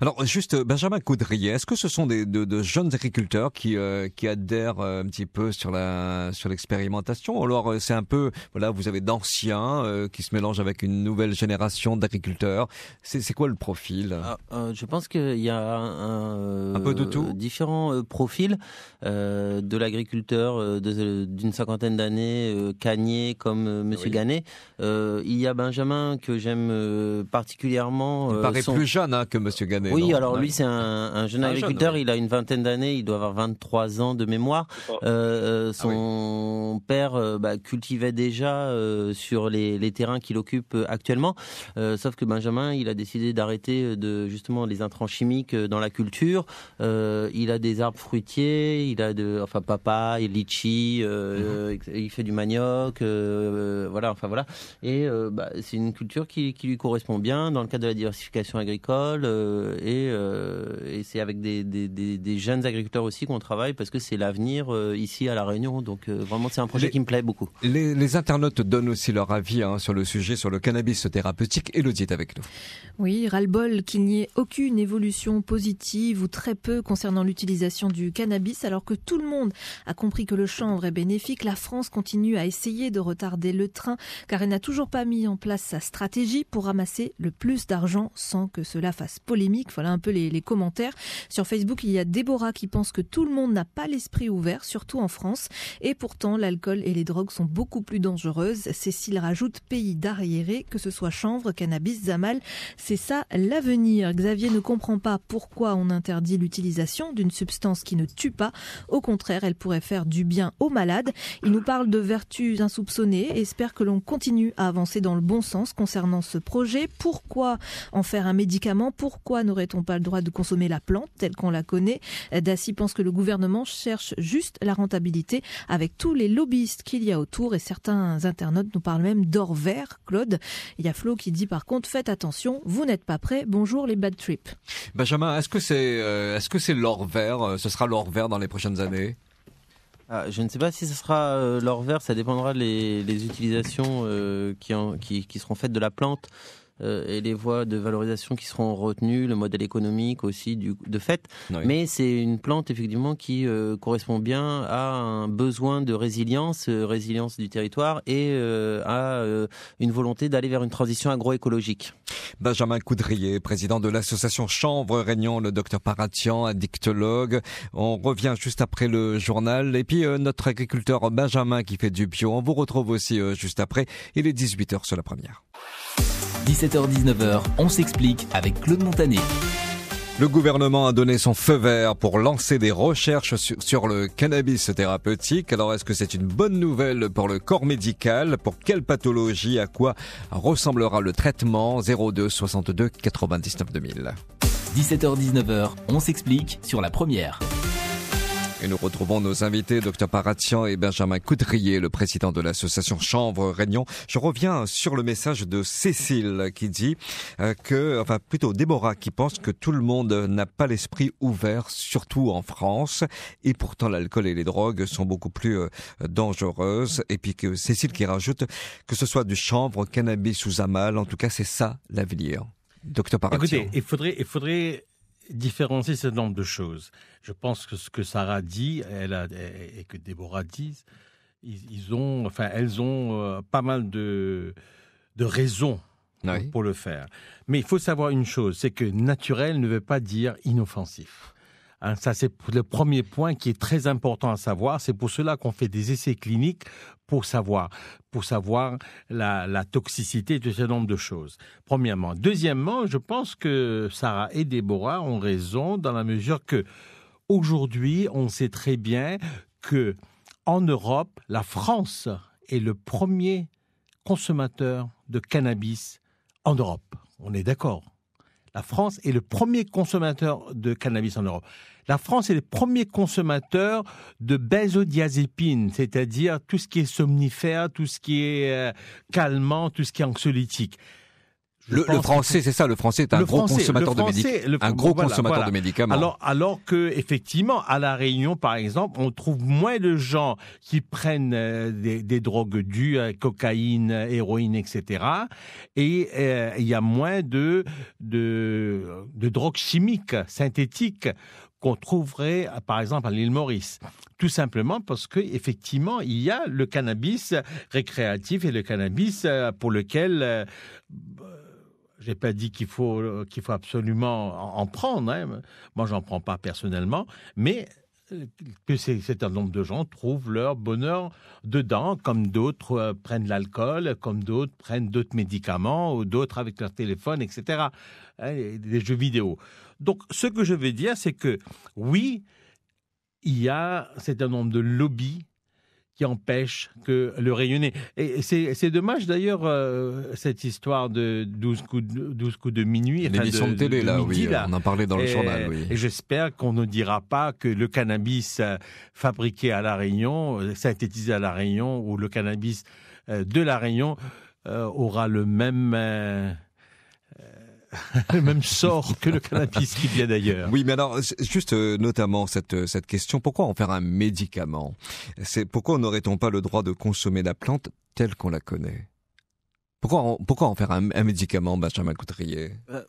Alors, juste, euh, Benjamin Coudrier, est-ce que ce sont des, de, jeunes agriculteurs qui, euh, qui adhèrent euh, un petit peu sur la sur l'expérimentation Alors, c'est un peu, voilà, vous avez d'anciens qui se mélangent avec une nouvelle génération d'agriculteurs. C'est quoi le profil ah, Je pense qu'il y a un, peu de tout. différents profils de l'agriculteur d'une cinquantaine d'années, Cagné comme Monsieur oui. Gannet il y a Benjamin que j'aime euh, particulièrement. il euh, paraît plus jeune hein, que Monsieur Gannet. Oui, alors lui c'est un, jeune agriculteur, il a une vingtaine d'années, il doit avoir 23 ans de mémoire. Oh. Euh, ah son père bah, cultivait déjà sur les, terrains qu'il occupe actuellement, sauf que Benjamin il a décidé d'arrêter de justement les intrants chimiques dans la culture. il a des arbres fruitiers, il a de, enfin papa, litchi, mhm. il fait du manioc, voilà, enfin voilà. Et euh, bah, c'est une culture qui, lui correspond bien dans le cadre de la diversification agricole euh, euh, et, c'est avec des, jeunes agriculteurs aussi qu'on travaille parce que c'est l'avenir ici à La Réunion. Donc vraiment, c'est un projet qui me plaît beaucoup. Les, internautes donnent aussi leur avis hein, sur le sujet, sur le cannabis thérapeutique. Elodie est avec nous. Oui, ras-le-bol qu'il n'y ait aucune évolution positive ou très peu concernant l'utilisation du cannabis alors que tout le monde a compris que le chanvre est bénéfique. La France continue à essayer de retarder le train car elle n'a toujours pas mis en place sa stratégie pour ramasser le plus d'argent sans que cela fasse polémique. Voilà un peu les, commentaires. Sur Facebook, il y a Déborah qui pense que tout le monde n'a pas l'esprit ouvert, surtout en France. Et pourtant, l'alcool et les drogues sont beaucoup plus dangereuses. Cécile rajoute pays d'arriérés, que ce soit chanvre, cannabis, zamal. C'est ça l'avenir. Xavier ne comprend pas pourquoi on interdit l'utilisation d'une substance qui ne tue pas. Au contraire, elle pourrait faire du bien aux malades. Il nous parle de vertus insoupçonnées et espère que l'on continue à avancer dans le bon sens concernant ce projet. Pourquoi en faire un médicament Pourquoi n'aurait-on pas le droit de consommer la plante telle qu'on la connaît D'Assy pense que le gouvernement cherche juste la rentabilité avec tous les lobbyistes qu'il y a autour et certains internautes nous parlent même d'or vert, Claude. Il y a Flo qui dit par contre faites attention, vous n'êtes pas prêts, bonjour les bad trips. Benjamin, est-ce que c'est euh, est-ce que c'est l'or vert euh, Ce sera l'or vert dans les prochaines années ah, je ne sais pas si ce sera euh, l'or vert, ça dépendra des les utilisations euh, qui, en, qui, qui, seront faites de la plante. Euh, et les voies de valorisation qui seront retenues, le modèle économique aussi du, de fait. Mais c'est une plante effectivement qui euh, correspond bien à un besoin de résilience, euh, résilience du territoire et à une volonté d'aller vers une transition agroécologique. Benjamin Coudrier, président de l'association Chambre Réunion, le docteur Paratian, addictologue. On revient juste après le journal. Et puis notre agriculteur Benjamin qui fait du bio. On vous retrouve aussi juste après. Il est 18h sur la première. 17h-19h, on s'explique avec Claude Montanet. Le gouvernement a donné son feu vert pour lancer des recherches sur, le cannabis thérapeutique. Alors est-ce que c'est une bonne nouvelle pour le corps médical Pour quelle pathologie À quoi ressemblera le traitement 02 62 99 2000 17h-19h, on s'explique sur la première nous retrouvons nos invités, Dr Paratian et Benjamin Coudrier, le président de l'association Chanvre Réunion. Je reviens sur le message de Cécile qui dit euh, que, enfin plutôt Déborah qui pense que tout le monde n'a pas l'esprit ouvert, surtout en France. Et pourtant l'alcool et les drogues sont beaucoup plus euh, dangereuses. Et puis que Cécile qui rajoute que ce soit du chanvre, cannabis ou zamal, en tout cas c'est ça l'avenir. Docteur Paratian. Écoutez, il faudrait, il faudrait différencier ce nombre de choses. Je pense que ce que Sarah dit et que Déborah dit, ils, ont, enfin, elles ont euh, pas mal de, de raisons pour le faire. Mais il faut savoir une chose, c'est que naturel ne veut pas dire inoffensif. Hein, ça, c'est le premier point qui est très important à savoir. C'est pour cela qu'on fait des essais cliniques pour savoir, pour savoir la, toxicité de ce nombre de choses. Premièrement. Deuxièmement, je pense que Sarah et Déborah ont raison dans la mesure que aujourd'hui, on sait très bien que en Europe, la France est le premier consommateur de cannabis en Europe. On est d'accord. La France est le premier consommateur de cannabis en Europe. La France est le premier consommateur de benzodiazépines, c'est-à-dire tout ce qui est somnifère, tout ce qui est euh, calmant, tout ce qui est anxiolytique. Le, français, c'est ça. Le français est un gros consommateur de médicaments. Alors, alors que effectivement, à la Réunion, par exemple, on trouve moins de gens qui prennent euh, des, drogues dues à cocaïne, héroïne, etc. Et euh, il y a moins de drogues chimiques, synthétiques qu'on trouverait, euh, par exemple, à l'île Maurice. Tout simplement parce que effectivement, il y a le cannabis récréatif et le cannabis euh, pour lequel euh, bah, j'ai pas dit qu'il faut qu'il faut absolument en prendre. Moi, hein. Moi, j'en prends pas personnellement, mais que c'est un nombre de gens trouvent leur bonheur dedans, comme d'autres prennent l'alcool, comme d'autres prennent d'autres médicaments, ou d'autres avec leur téléphone, etc. Hein, des jeux vidéo. Donc, ce que je veux dire, c'est que oui, il y a un nombre de lobbies qui empêchent que le rayonner. Et c'est dommage d'ailleurs, euh, cette histoire de 12 coups de, coups de minuit. L'émission de, télé, là, oui, on en parlait dans le journal. Oui. Et j'espère qu'on ne dira pas que le cannabis euh, fabriqué à La Réunion, euh, synthétisé à La Réunion, ou le cannabis de La Réunion aura le même le même sort que le cannabis qui vient d'ailleurs. Oui, mais alors juste euh, notamment cette euh, cette question pourquoi en faire un médicament C'est pourquoi n'aurait-on pas le droit de consommer la plante telle qu'on la connaît pourquoi en, faire un, médicament, Benjamin Coutrier euh,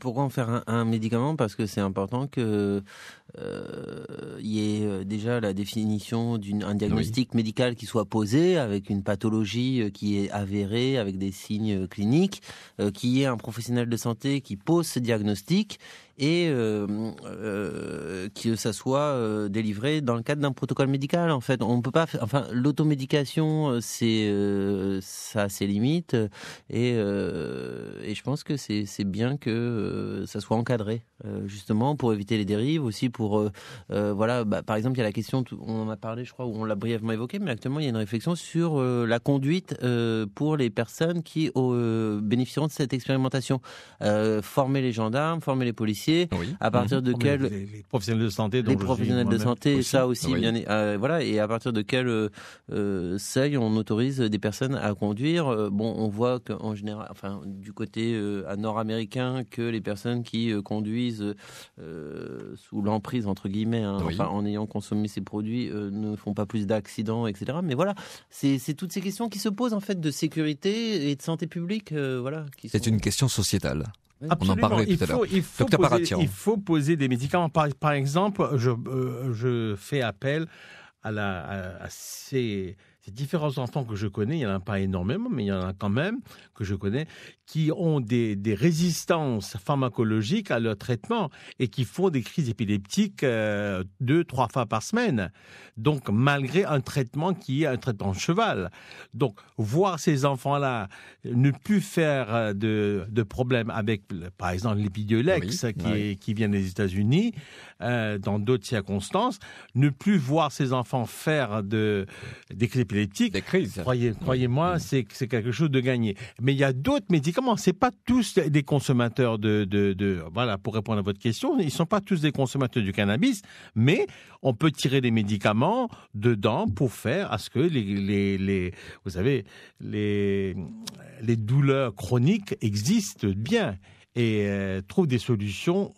Pourquoi en faire un, médicament Parce que c'est important que il euh, y ait euh, déjà la définition d'un diagnostic médical qui soit posé avec une pathologie qui est avérée, avec des signes cliniques, qu'il y ait un professionnel de santé qui pose ce diagnostic et euh, euh, que ça soit euh, délivré dans le cadre d'un protocole médical. En fait, on peut pas. enfin, l'automédication, c'est ça a ses limites et, je pense que c'est bien que ça soit encadré justement pour éviter les dérives aussi pour voilà bah, par exemple il y a la question on en a parlé je crois ou on l'a brièvement évoqué mais actuellement il y a une réflexion sur la conduite pour les personnes qui bénéficieront de cette expérimentation former les gendarmes former les policiers à partir mhm. de oh, quel les, professionnels de santé, les professionnels de santé, ça aussi, euh, voilà, et à partir de quel euh, euh, seuil on autorise des personnes à conduire. Euh, bon, on voit qu'en général, enfin, du côté nord-américain, que les personnes qui conduisent sous l'emprise entre guillemets, hein, en ayant consommé ces produits, ne font pas plus d'accidents, etc. Mais voilà, c'est toutes ces questions qui se posent en fait de sécurité et de santé publique, voilà. C'est une question sociétale. Absolument. On en parlait tout à l'heure. Il, faut poser, il faut poser des médicaments. Par, par exemple, je, euh, je fais appel à, la, à, à ces différents enfants que je connais, il n'y en a pas énormément, mais il y en a quand même que je connais, qui ont des, résistances pharmacologiques à leur traitement et qui font des crises épileptiques euh, deux, trois fois par semaine. Donc, malgré un traitement qui est un traitement de cheval. Donc, voir ces enfants-là ne plus faire euh, de, problèmes avec, par exemple, l'épidiolex qui, vient des États-Unis, euh, dans d'autres circonstances, ne plus voir ces enfants faire de, des crises épileptiques des crises. Croyez, croyez-moi, mmh. c'est, c'est quelque chose de gagné. Mais il y a d'autres médicaments. C'est pas tous des consommateurs de, voilà, pour répondre à votre question, ils sont pas tous des consommateurs du cannabis, mais on peut tirer des médicaments dedans pour faire à ce que les, vous savez, les, les douleurs chroniques existent bien et euh, trouvent des solutions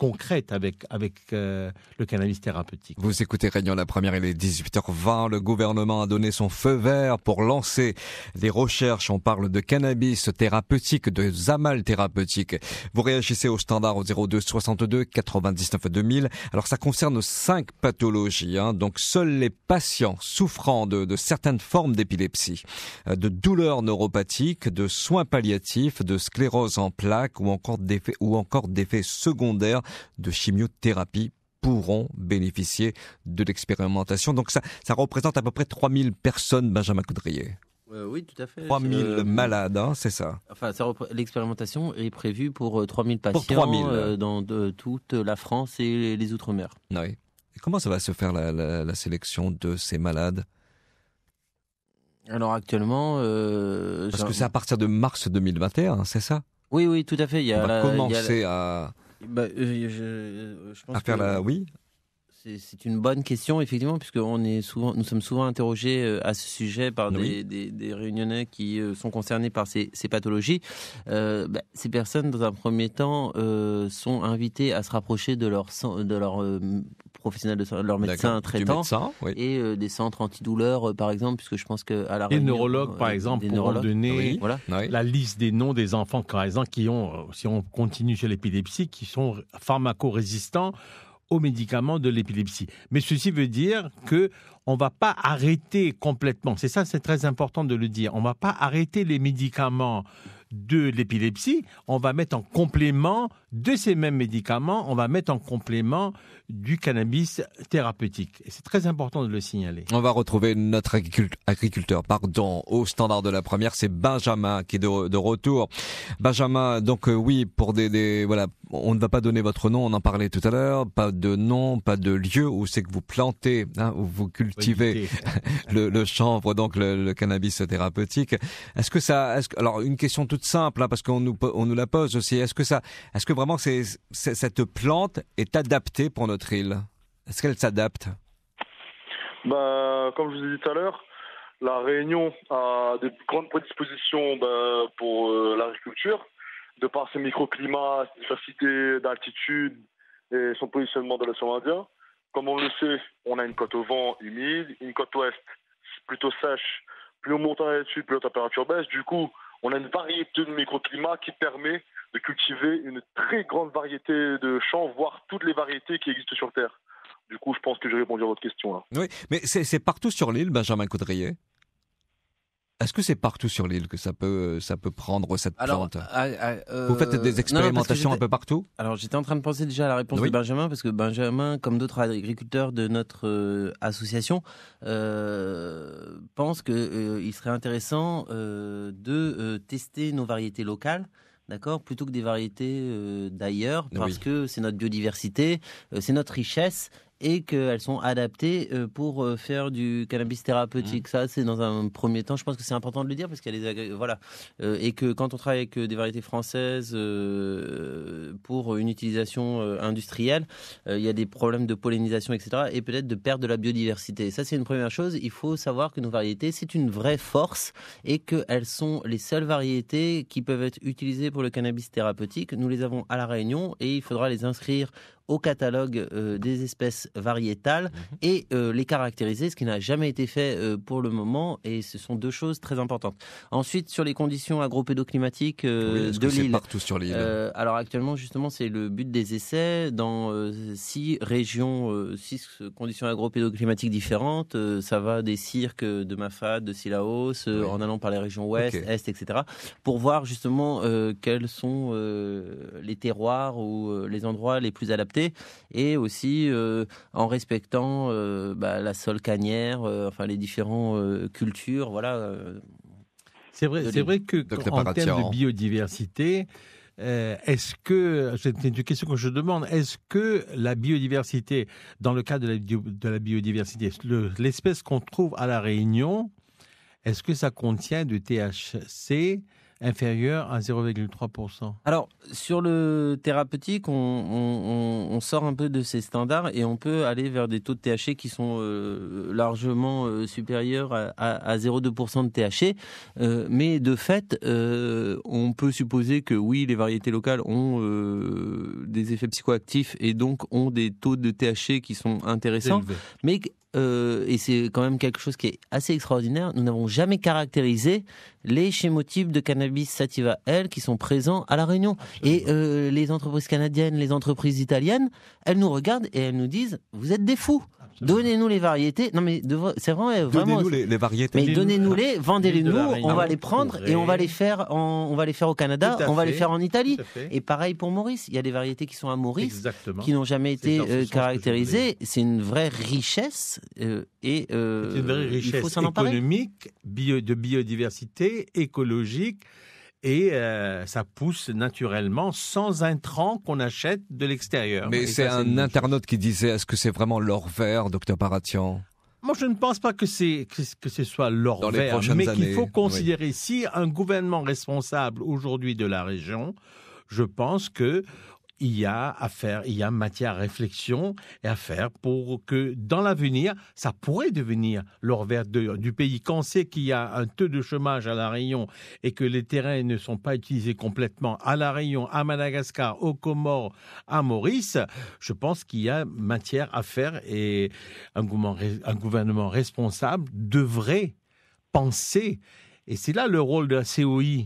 concrète avec, avec euh, le cannabis thérapeutique. Vous écoutez Réunion la première, il est 18h20. Le gouvernement a donné son feu vert pour lancer des recherches. On parle de cannabis thérapeutique, de zamal thérapeutique. Vous réagissez au standard au 02 62 99 2000. Alors ça concerne cinq pathologies. Hein. Donc seuls les patients souffrant de, de certaines formes d'épilepsie, euh, de douleurs neuropathiques, de soins palliatifs, de sclérose en plaques ou encore d'effets ou encore d'effets secondaires de chimiothérapie pourront bénéficier de l'expérimentation. Donc ça, ça représente à peu près 3000 personnes, Benjamin Coudrier. Euh, oui, tout à fait. 3000 euh, malades, hein, c'est ça. Enfin, l'expérimentation est prévue pour 3000 euh, patients dans toute la France et les Outre-mer. Oui. comment ça va se faire la, sélection de ces malades Alors actuellement... Parce que c'est à partir de mars 2021, hein, c'est ça Oui, oui, tout à fait. Il a On va commencer à bah, euh, je, je pense à faire que... la, oui, c'est une bonne question, effectivement, puisque on est souvent, nous sommes souvent interrogés euh, à ce sujet par des, réunionnais qui euh, sont concernés par ces, pathologies. Euh, bah, ces personnes, dans un premier temps, sont invitées à se rapprocher de leur, de leur professionnel, de leur médecin traitant, et des centres antidouleurs, par exemple, puisque je pense que à la les neurologues, par exemple, pour donner la liste des noms des enfants, par qui ont, si on continue chez l'épilepsie, qui sont pharmacorésistants aux médicaments de l'épilepsie. Mais ceci veut dire que on va pas arrêter complètement. C'est ça, c'est très important de le dire. On va pas arrêter les médicaments de l'épilepsie. On va mettre en complément de ces mêmes médicaments, on va mettre en complément du cannabis thérapeutique. c'est très important de le signaler. On va retrouver notre agriculteur, pardon, au standard de la première, c'est Benjamin qui est de, retour. Benjamin, donc euh, oui, pour des, voilà, on ne va pas donner votre nom, on en parlait tout à l'heure, pas de nom, pas de lieu où c'est que vous plantez, hein, où vous cultivez le, chanvre, donc le, cannabis thérapeutique. Est-ce que ça, alors une question toute simple, hein, parce qu'on nous on nous la pose aussi, est-ce que ça, est-ce que vraiment cette plante est adaptée pour notre île Est-ce qu'elle s'adapte bah, Comme je vous ai dit tout à l'heure, la Réunion a de grandes prédispositions bah, pour euh, l'agriculture, de par ses microclimats, ses diversités d'altitude et son positionnement dans l'océan Indien. Comme on le sait, on a une côte au vent humide, une côte ouest plutôt sèche. Plus on monte en dessus plus la température baisse. Du coup, on a une variété de microclimats qui permet de cultiver une très grande variété de champs, voire toutes les variétés qui existent sur Terre. Du coup, je pense que j'ai répondu à votre question. Là. Oui, mais c'est partout sur l'île, Benjamin Coudrier est-ce que c'est partout sur l'île que ça peut, ça peut prendre cette plante ah, ah, euh, Vous faites des expérimentations un peu partout Alors j'étais en train de penser déjà à la réponse de Benjamin, parce que Benjamin, comme d'autres agriculteurs de notre euh, association, euh, pense qu'il serait intéressant de tester nos variétés locales d'accord, plutôt que des variétés euh, d'ailleurs, parce que c'est notre biodiversité, euh, c'est notre richesse, et qu'elles sont adaptées euh, pour euh, faire du cannabis thérapeutique. Mmh. Ça, c'est dans un premier temps, je pense que c'est important de le dire parce qu'il y a des voilà euh, et que quand on travaille avec des variétés françaises pour une utilisation industrielle, il y a des problèmes de pollinisation, etc. et peut-être de perte de la biodiversité. ça, c'est une première chose. Il faut savoir que nos variétés, c'est une vraie force et qu'elles sont les seules variétés qui peuvent être utilisées pour le cannabis thérapeutique. Nous les avons à la Réunion et il faudra les inscrire au catalogue euh, des espèces variétales mhm. et euh, les caractériser, ce qui n'a jamais été fait euh, pour le moment. Et ce sont deux choses très importantes. Ensuite, sur les conditions agro-pédoclimatiques de l'île. sur alors actuellement, justement, c'est le but des essais dans six régions, six conditions agro agro-pédoclimatiques différentes. ça va des cirques de Mafad, de Silaos, en allant par les régions ouest, est, etc. Pour voir justement quels sont les terroirs ou les endroits les plus adaptés et aussi euh, en respectant euh, bah, la solcanière, euh, enfin les différentes cultures, voilà. c'est vrai, c'est vrai que en termes de biodiversité, est-ce que, c'est une question que je demande, est-ce que la biodiversité, dans le cas de la, biodiversité, l'espèce qu'on trouve à La Réunion, est-ce que ça contient du THC inférieure à 0,3%. Alors, sur le thérapeutique, on, sort un peu de ces standards et on peut aller vers des taux de THC qui sont euh, largement euh, supérieurs à, 0,2% de THC. Euh, mais de fait, on peut supposer que oui, les variétés locales ont des effets psychoactifs et donc ont des taux de THC qui sont intéressants. Mais euh, et c'est quand même quelque chose qui est assez extraordinaire, nous n'avons jamais caractérisé les schémotypes de cannabis sativa L qui sont présents à La Réunion. Et euh, les entreprises canadiennes, les entreprises italiennes, elles nous regardent et elles nous disent, vous êtes des fous. Donnez-nous les variétés. Non, mais c'est vraiment. Donnez-nous les, variétés. Mais donnez-nous-les, vendez-les-nous. On va les ah, prendre et on va les faire. on va les faire au Canada. On va les faire en Italie. Et pareil pour Maurice. Il y a des variétés qui sont à Maurice, qui n'ont jamais été euh, caractérisées. C'est une vraie richesse euh, et euh, une vraie richesse Économique, de biodiversité, écologique et euh, ça pousse naturellement sans intrants qu'on achète de l'extérieur. Mais c'est un internaute qui disait est-ce que c'est vraiment l'or vert, docteur Paratian moi, je ne pense pas que, que, ce soit l'or vert, mais qu'il faut considérer si un gouvernement responsable aujourd'hui de la région, je pense que il y a à faire, il y a matière à réflexion et à faire pour que dans l'avenir, ça pourrait devenir l'or vert du pays. Quand on sait qu'il y a un taux de chômage à La Réunion et que les terrains ne sont pas utilisés complètement à La Réunion, à Madagascar, aux Comores, à Maurice, je pense qu'il y a matière à faire et un gouvernement, un gouvernement responsable devrait penser. Et c'est là le rôle de la COI,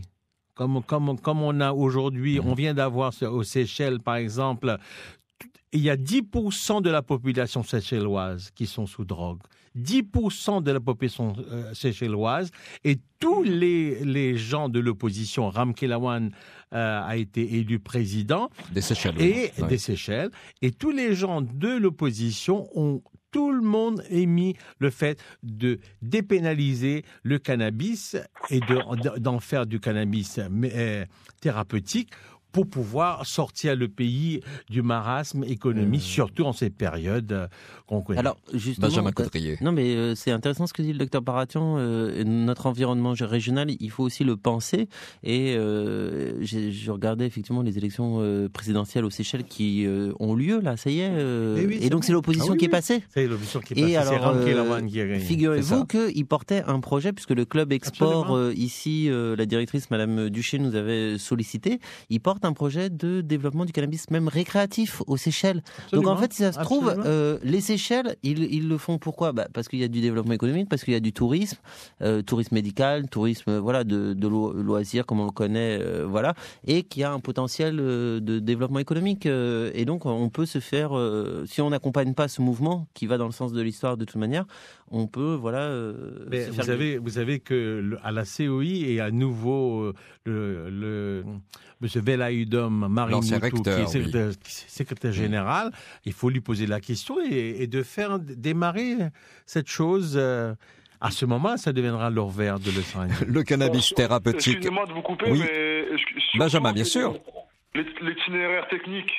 comme, on a aujourd'hui, mhm. on vient d'avoir aux Seychelles, par exemple, il y a 10% de la population seychelloise qui sont sous drogue. 10% de la population euh, seychelloise et tous mhm. les, gens de l'opposition, Ramkelawan euh, a été élu président des Seychelles, et, des Seychelles, et tous les gens de l'opposition ont tout le monde émis le fait de dépénaliser le cannabis et d'en faire du cannabis euh, thérapeutique pour pouvoir sortir le pays du marasme économique, euh. surtout en ces périodes euh, qu'on connaît. Alors, justement, euh, Non, mais c'est intéressant ce que dit le docteur Baratian. notre environnement régional, il faut aussi le penser. Et je regardais effectivement les élections présidentielles aux Seychelles qui ont lieu, là, ça y est. Eh et, donc, c'est l'opposition ah qui est passée. C'est l'opposition qui est passée. Et alors, figurez-vous qu'il portait un projet, puisque le club export, ici, la directrice, Madame Duché, nous avait sollicité, il porte un projet de développement du cannabis même récréatif aux Seychelles. Donc en fait, si ça se trouve, euh, les Seychelles, ils, le font pourquoi bah, Parce qu'il y a du développement économique, parce qu'il y a du tourisme, euh, tourisme médical, tourisme euh, voilà de, loisirs comme on le connaît, voilà, et qui a un potentiel de développement économique. et donc on peut se faire, si on n'accompagne pas ce mouvement qui va dans le sens de l'histoire de toute manière, on peut voilà. vous savez, vous savez que à la COI et à nouveau le Monsieur Velaïdum Marinoutou, qui est secrétaire, général, il faut lui poser la question et, de faire démarrer cette chose. Euh, à ce moment, ça deviendra l'or vert de l'Espagne. Le cannabis thérapeutique. Excusez-moi de vous couper, Benjamin, bien sûr. L'itinéraire technique,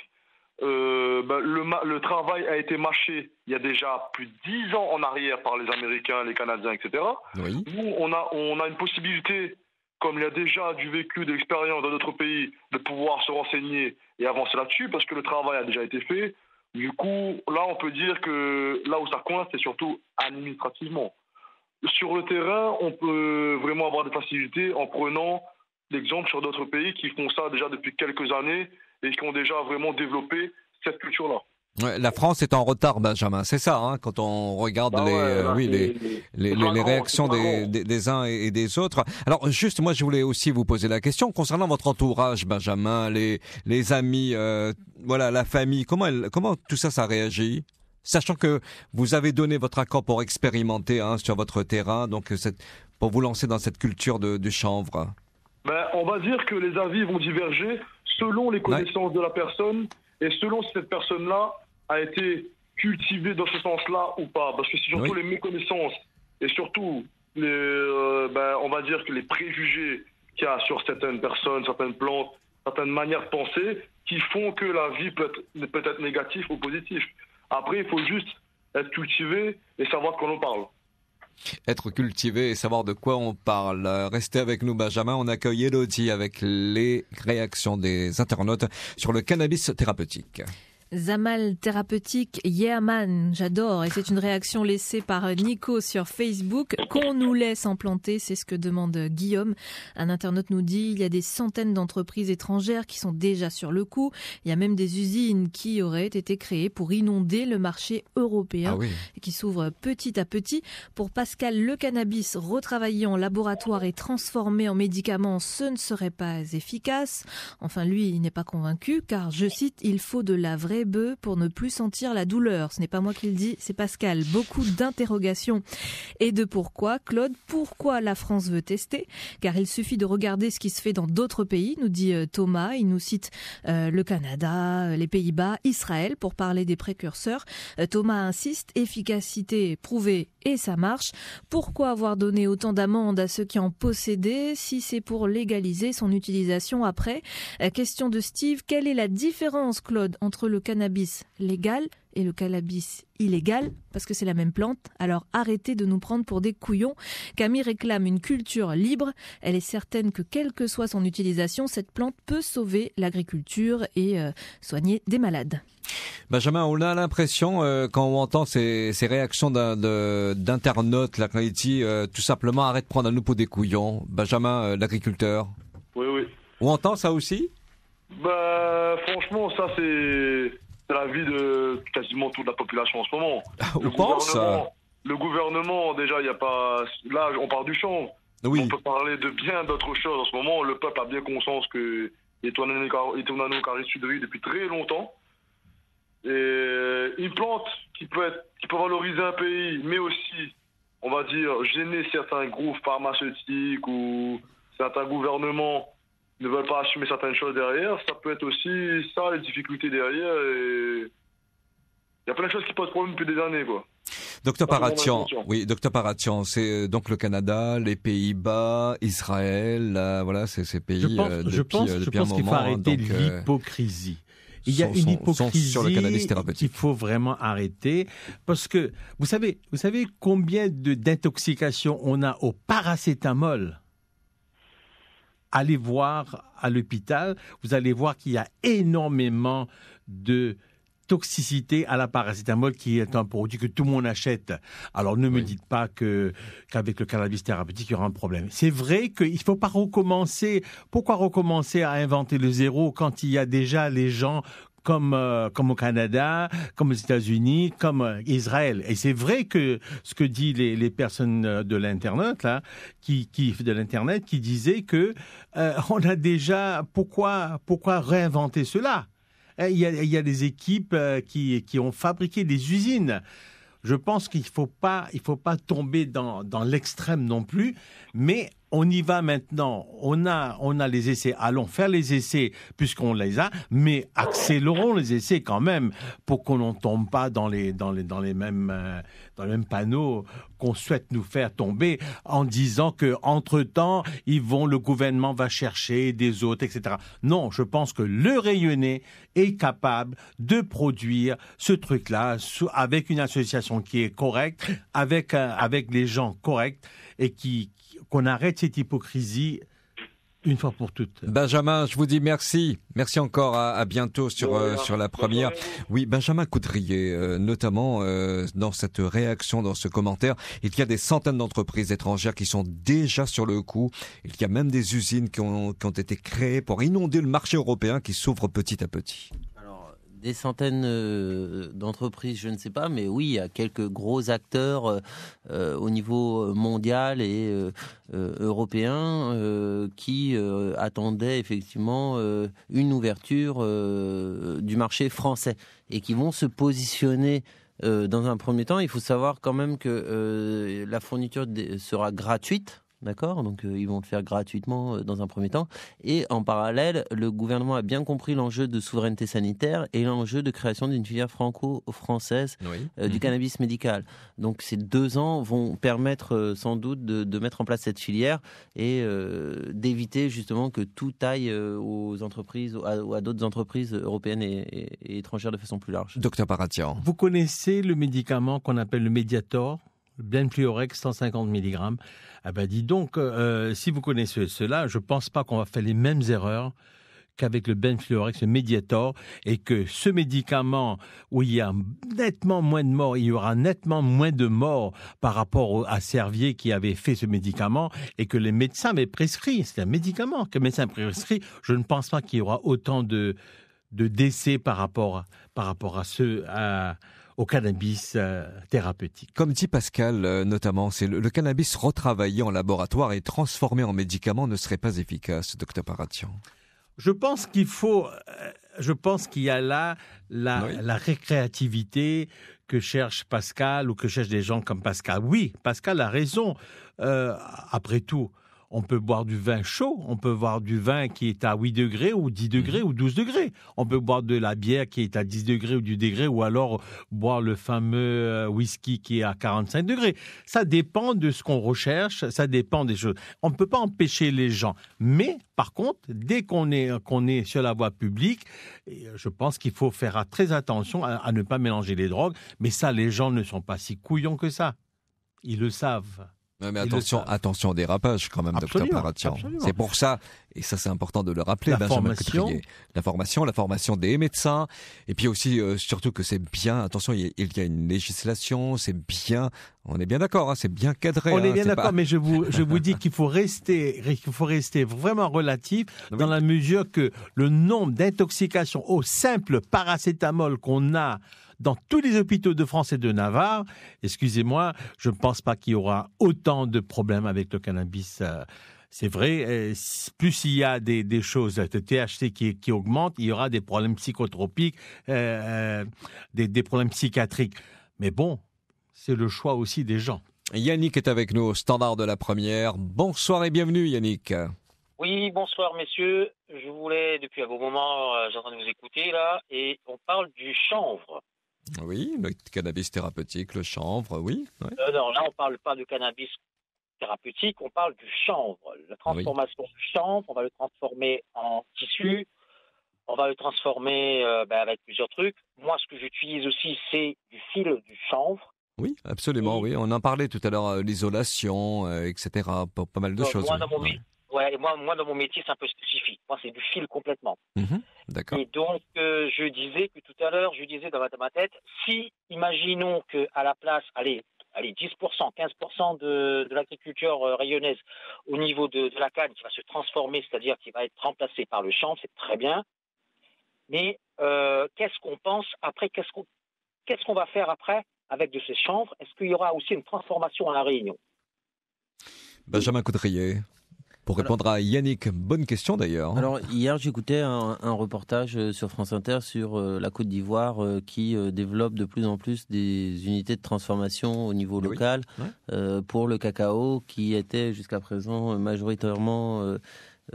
euh, bah, le, travail a été marché il y a déjà plus de 10 ans en arrière par les Américains, les Canadiens, etc. Oui. on a une possibilité comme il y a déjà du vécu, de l'expérience dans d'autres pays, de pouvoir se renseigner et avancer là-dessus, parce que le travail a déjà été fait. Du coup, là, on peut dire que là où ça coince, c'est surtout administrativement. Sur le terrain, on peut vraiment avoir des facilités en prenant l'exemple sur d'autres pays qui font ça déjà depuis quelques années et qui ont déjà vraiment développé cette culture-là la France est en retard, Benjamin. C'est ça, hein, quand on regarde les, réactions des, uns et des autres. Alors, juste, moi, je voulais aussi vous poser la question concernant votre entourage, Benjamin, les, amis, euh, voilà, la famille. Comment, comment tout ça, ça réagit Sachant que vous avez donné votre accord pour expérimenter hein, sur votre terrain, donc euh, pour vous lancer dans cette culture de, chanvre. Ben, on va dire que les avis vont diverger selon les connaissances de la personne et selon cette personne-là a été cultivé dans ce sens-là ou pas Parce que c'est surtout les méconnaissances et surtout, les, euh, ben, on va dire que les préjugés qu'il y a sur certaines personnes, certaines plantes, certaines manières de penser qui font que la vie peut peut être négative ou positive. Après, il faut juste être cultivé et savoir de quoi on parle. Être cultivé et savoir de quoi on parle. Restez avec nous, Benjamin. On accueille Elodie avec les réactions des internautes sur le cannabis thérapeutique. Zamal thérapeutique Yerman, j'adore. Et c'est une réaction laissée par Nico sur Facebook. Qu'on nous laisse implanter, c'est ce que demande Guillaume. Un internaute nous dit, il y a des centaines d'entreprises étrangères qui sont déjà sur le coup. Il y a même des usines qui auraient été créées pour inonder le marché européen ah et qui s'ouvrent petit à petit. Pour Pascal, le cannabis retravaillé en laboratoire et transformé en médicament, ce ne serait pas efficace. Enfin, lui, il n'est pas convaincu car, je cite, il faut de la vraie pour ne plus sentir la douleur Ce n'est pas moi qui le dis, c'est Pascal. Beaucoup d'interrogations et de pourquoi. Claude, pourquoi la France veut tester Car il suffit de regarder ce qui se fait dans d'autres pays, nous dit euh, Thomas. Il nous cite euh, le Canada, euh, les Pays-Bas, Israël pour parler des précurseurs. Thomas insiste, efficacité prouvée et ça marche. Pourquoi avoir donné autant d'amendes à ceux qui en possédaient si c'est pour légaliser son utilisation après Question de Steve, quelle est la différence, Claude, entre le cannabis légal et le cannabis illégal, parce que c'est la même plante, alors arrêtez de nous prendre pour des couillons. Camille réclame une culture libre. Elle est certaine que quelle que soit son utilisation, cette plante peut sauver l'agriculture et euh, soigner des malades. Benjamin, on a l'impression, euh, quand on entend ces, réactions d'internautes, la euh, tout simplement arrête de prendre à nous pour des couillons, Benjamin, l'agriculteur. Oui, oui. On entend ça aussi bah, franchement, ça, c'est la vie de quasiment toute la population en ce moment. Ah, on pense Le gouvernement, déjà, il n'y a pas. Là, on parle du champ. — Oui. On peut parler de bien d'autres choses en ce moment. Le peuple a bien conscience que Etonano carré vie depuis très longtemps. Et une plante qui peut, être, qui peut valoriser un pays, mais aussi, on va dire, gêner certains groupes pharmaceutiques ou certains gouvernements ne veulent pas assumer certaines choses derrière. Ça peut être aussi ça, les difficultés derrière. Il y a plein de choses qui posent problème depuis des années, quoi. Docteur Paratian, oui, docteur c'est euh, donc le Canada, les Pays-Bas, Israël, voilà, c'est ces pays. Je pense, euh, depuis, euh, je pense, je pense qu'il faut arrêter l'hypocrisie. Il y a une hypocrisie sur le cannabis thérapeutique. Il faut vraiment arrêter parce que vous savez, vous savez combien de d'intoxications on a au paracétamol allez voir à l'hôpital, vous allez voir qu'il y a énormément de toxicité à la paracétamol qui est un produit que tout le monde achète. Alors ne me dites pas que qu'avec le cannabis thérapeutique il y aura un problème. C'est vrai qu'il ne faut pas recommencer. Pourquoi recommencer à inventer le zéro quand il y a déjà les gens euh, comme, au Canada, comme aux États-Unis, comme euh, Israël. Et c'est vrai que ce que disent les, personnes euh, de l'internet là, qui, qui de l'internet, qui disaient que on a déjà pourquoi pourquoi réinventer cela il y, a, des équipes qui, qui ont fabriqué des usines je pense qu'il ne faut, pas, il faut pas tomber dans, dans l'extrême non plus, mais on y va maintenant. On a, on a les essais. Allons faire les essais puisqu'on les a, mais accélérons les essais quand même pour qu'on ne tombe pas dans les, dans les, dans les mêmes, euh, dans panneaux qu'on souhaite nous faire tomber en disant que entre temps ils vont, le gouvernement va chercher des autres, etc. Non, je pense que le rayonné est capable de produire ce truc-là avec une association qui est correcte, avec euh, avec les gens corrects et qui qu'on arrête cette hypocrisie une fois pour toutes. Benjamin, je vous dis merci. Merci encore. À, bientôt sur, euh, sur la première. Oui, Benjamin Coudrier, euh, notamment euh, dans cette réaction, dans ce commentaire, il y a des centaines d'entreprises étrangères qui sont déjà sur le coup. Il y a même des usines qui ont, qui ont été créées pour inonder le marché européen qui s'ouvre petit à petit. Des centaines euh, d'entreprises, je ne sais pas, mais oui, il y a quelques gros acteurs euh, au niveau mondial et euh, européen qui attendaient effectivement une ouverture du marché français et qui vont se positionner dans un premier temps. Il faut savoir quand même que la fourniture sera gratuite D'accord Donc euh, ils vont le faire gratuitement euh, dans un premier temps. Et en parallèle, le gouvernement a bien compris l'enjeu de souveraineté sanitaire et l'enjeu de création d'une filière franco-française euh, du mhm. cannabis médical. Donc ces deux ans vont permettre sans doute de, mettre en place cette filière et d'éviter justement que tout aille aux entreprises, ou à d'autres entreprises européennes et, et, étrangères de façon plus large. Docteur Paratian. Vous connaissez le médicament qu'on appelle le Mediator Benfluorex 150 mg. Ah ben dis donc, euh, euh, si vous connaissez cela, je ne pense pas qu'on va faire les mêmes erreurs qu'avec le Benfluorex Mediator et que ce médicament où il y a nettement moins de morts, il y aura nettement moins de morts par rapport à Servier qui avait fait ce médicament et que les médecins avaient prescrit. C'est un médicament que les médecins prescrit. Je ne pense pas qu'il y aura autant de, de décès par rapport, par rapport à ceux à, au cannabis euh, thérapeutique. Comme dit Pascal, euh, notamment, c'est le, cannabis retravaillé en laboratoire et transformé en médicament ne serait pas efficace, docteur Paratian. Je pense qu'il faut, euh, je pense qu'il y a là la, récréativité que cherche Pascal ou que cherchent des gens comme Pascal. Oui, Pascal a raison. après tout, on peut boire du vin chaud, on peut boire du vin qui est à 8 degrés ou 10 degrés mhm. ou 12 degrés. On peut boire de la bière qui est à 10 degrés ou 10 degrés ou alors boire le fameux euh, whisky qui est à 45 degrés. Ça dépend de ce qu'on recherche, ça dépend des choses. On ne peut pas empêcher les gens. Mais par contre, dès qu'on est, qu'on est sur la voie publique, euh, je pense qu'il faut faire très attention à ne pas mélanger les drogues. Mais ça, les gens ne sont pas si couillons que ça. Ils le savent mais attention, attention dérapage quand même, de docteur Paratian. C'est pour ça, et ça c'est important de le rappeler, la Benjamin formation. la formation, la formation des médecins, et puis aussi euh, surtout que c'est bien, attention, il y a une législation, c'est bien, on est bien d'accord, hein, c'est bien cadré. On est hein, bien d'accord, mais je vous, je vous dis qu'il faut rester, qu'il faut rester vraiment relatif dans la mesure que le nombre d'intoxications au simple paracétamol qu'on a dans tous les hôpitaux de France et de Navarre. Excusez-moi, je ne pense pas qu'il y aura autant de problèmes avec le cannabis. Euh, c'est vrai, euh, plus il y a des, choses de THC qui, qui augmentent, il y aura des problèmes psychotropiques, euh, des, des problèmes psychiatriques. Mais bon, c'est le choix aussi des gens. Yannick est avec nous au standard de la première. Bonsoir et bienvenue Yannick. Oui, bonsoir messieurs. Je voulais, depuis un bon moment, j'entends vous écouter là, et on parle du chanvre. Oui, le cannabis thérapeutique, le chanvre, oui. Euh, non, là, on ne parle pas de cannabis thérapeutique, on parle du chanvre. La transformation du chanvre, on va le transformer en tissu, on va le transformer euh, ben, avec plusieurs trucs. Moi, ce que j'utilise aussi, c'est du fil du chanvre. Oui, absolument, oui. On en parlait tout à l'heure, euh, l'isolation, etc. Pas, pas mal de choses moi, moi dans mon métier, c'est un peu spécifique. Moi, c'est du fil complètement. Mhm. d'accord. Et donc, euh, je disais que tout à l'heure, je disais dans ma, tête, si, imaginons que à la place, allez, allez 10%, 15% de, de l'agriculture euh, rayonnaise au niveau de, de la canne qui va se transformer, c'est-à-dire qui va être remplacée par le champ, c'est très bien. Mais euh, qu'est-ce qu'on pense après Qu'est-ce qu'on qu'est-ce qu'on va faire après avec de ces chanvres Est-ce qu'il y aura aussi une transformation à la Réunion Benjamin Coudrier. Pour répondre à Yannick, bonne question d'ailleurs. Hein. Alors hier j'écoutais un, reportage euh, sur France Inter sur euh, la Côte d'Ivoire euh, qui développe de plus en plus des unités de transformation au niveau local pour le cacao qui était jusqu'à présent majoritairement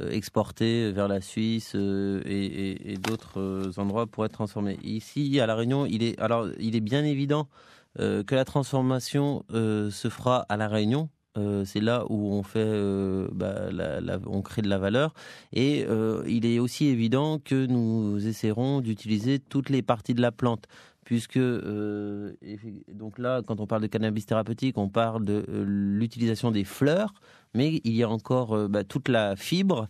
exporté vers la Suisse et, et d'autres endroits pour être transformé. Ici à la Réunion, il est alors il est bien évident que la transformation se fera à la Réunion euh, c'est là où on fait, euh, bah, on crée de la valeur. Et euh, il est aussi évident que nous essaierons d'utiliser toutes les parties de la plante, puisque donc là, quand on parle de cannabis thérapeutique, on parle de l'utilisation des fleurs, mais il y a encore bah, toute la fibre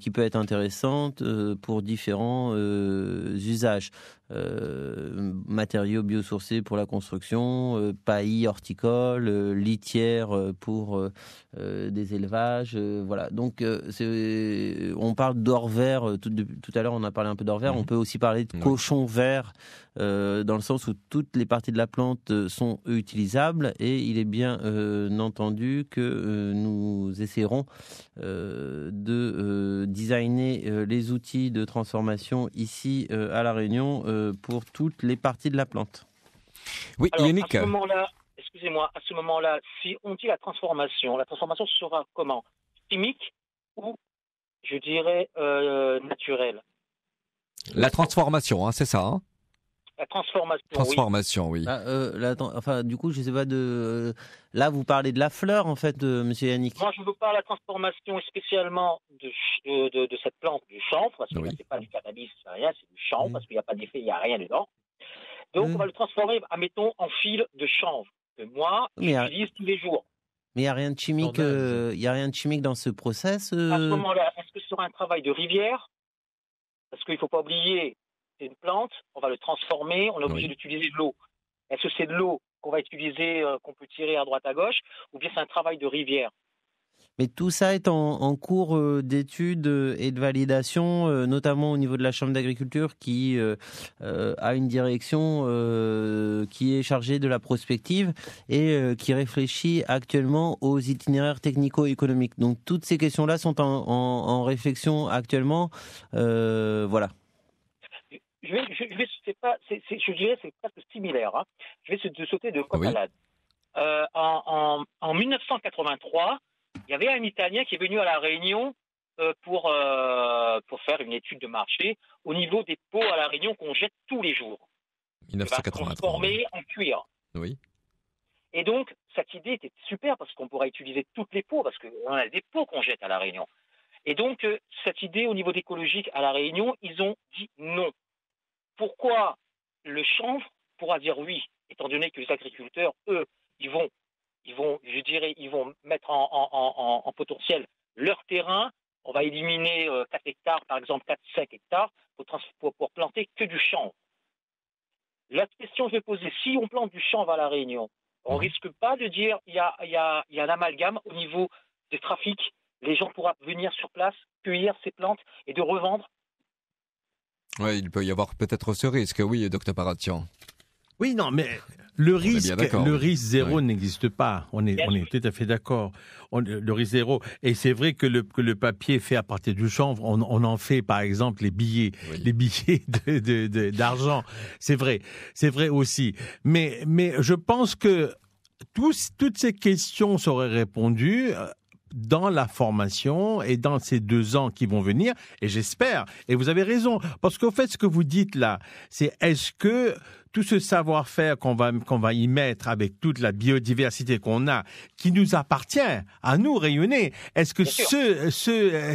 qui peut être intéressante pour différents usages. Euh, matériaux biosourcés pour la construction, euh, paillis horticoles, euh, litières pour des élevages, voilà. Donc on parle d'or vert. Tout, à l'heure, on a parlé un peu d'or vert. Mhm. On peut aussi parler de cochon vert dans le sens où toutes les parties de la plante sont utilisables et il est bien entendu que nous essaierons de designer les outils de transformation ici à la Réunion euh, pour toutes les parties de la plante. Oui, Yannick. À ce moment-là, excusez-moi, à ce moment-là, si on dit la transformation, la transformation sera comment Chimique ou, je dirais, euh, naturelle La transformation, hein, c'est ça hein la transformation. Transformation, oui. Ah, euh, enfin, du coup, je sais pas de. Euh, là, vous parlez de la fleur, en fait, M. Euh, monsieur Yannick. Moi, je vous parle de la transformation, spécialement de, de, cette plante du chanvre, parce que oui. c'est pas du cannabis, c'est rien, c'est du chanvre, mm. parce qu'il n'y a pas d'effet, il n'y a rien dedans. Donc, mm. on va le transformer, admettons, en fil de chanvre que moi, j'utilise tous les jours. Mais il n'y a rien de chimique, y a rien de chimique dans ce process. À ce moment-là, est-ce que ce sera un travail de rivière Parce qu'il ne faut pas oublier c'est une plante, on va le transformer, on est obligé d'utiliser de l'eau. Est-ce que c'est de l'eau qu'on va utiliser, euh, qu'on peut tirer à droite à gauche, ou bien c'est un travail de rivière mais tout ça est en, cours euh, d'études euh, et de validation, notamment au niveau de la Chambre d'agriculture qui a une direction qui est chargée de la prospective et qui réfléchit actuellement aux itinéraires technico-économiques. Donc toutes ces questions-là sont en réflexion actuellement. voilà je vais, je, c'est pas, c'est, je dirais c'est presque similaire. Hein. Je vais de sauter de quoi malade. Euh, en, en, en, 1983, il y avait un Italien qui est venu à la Réunion euh, euh, pour faire une étude de marché au niveau des pots à la Réunion qu'on jette tous les jours. 1983. Eh ben, en cuir. Oui. Et donc cette idée était super parce qu'on pourrait utiliser toutes les pots parce qu'on a des pots qu'on jette à la Réunion. Et donc euh, cette idée au niveau écologique à la Réunion, ils ont dit non pourquoi le chanvre pourra dire oui, étant donné que les agriculteurs, eux, ils vont, ils vont je dirais, ils vont mettre en, potentiel leur terrain. On va éliminer euh, quatre 4 hectares, par exemple, 4-5 hectares pour, planter que du chanvre. La question que je vais poser, si on plante du chanvre à La Réunion, on ne mmh. risque pas de dire il y a, y a un amalgame au niveau des trafics. Les gens pourront venir sur place, cueillir ces plantes et de revendre oui, il peut y avoir peut-être ce risque, oui, docteur Paratian. Oui, non, mais le risque, le risque zéro n'existe pas. On est, on tout à fait d'accord. Le risque zéro. Et c'est vrai que le, papier fait à partir du chanvre, on, en fait par exemple les billets, les billets d'argent. c'est vrai, c'est vrai aussi. Mais, mais je pense que tous, toutes ces questions seraient répondues euh, dans la formation et dans ces deux ans qui vont venir. Et j'espère, et vous avez raison, parce qu'au fait, ce que vous dites là, c'est est-ce que tout ce savoir-faire qu'on va, qu'on va y mettre avec toute la biodiversité qu'on a, qui nous appartient, à nous rayonner, est-ce que ce,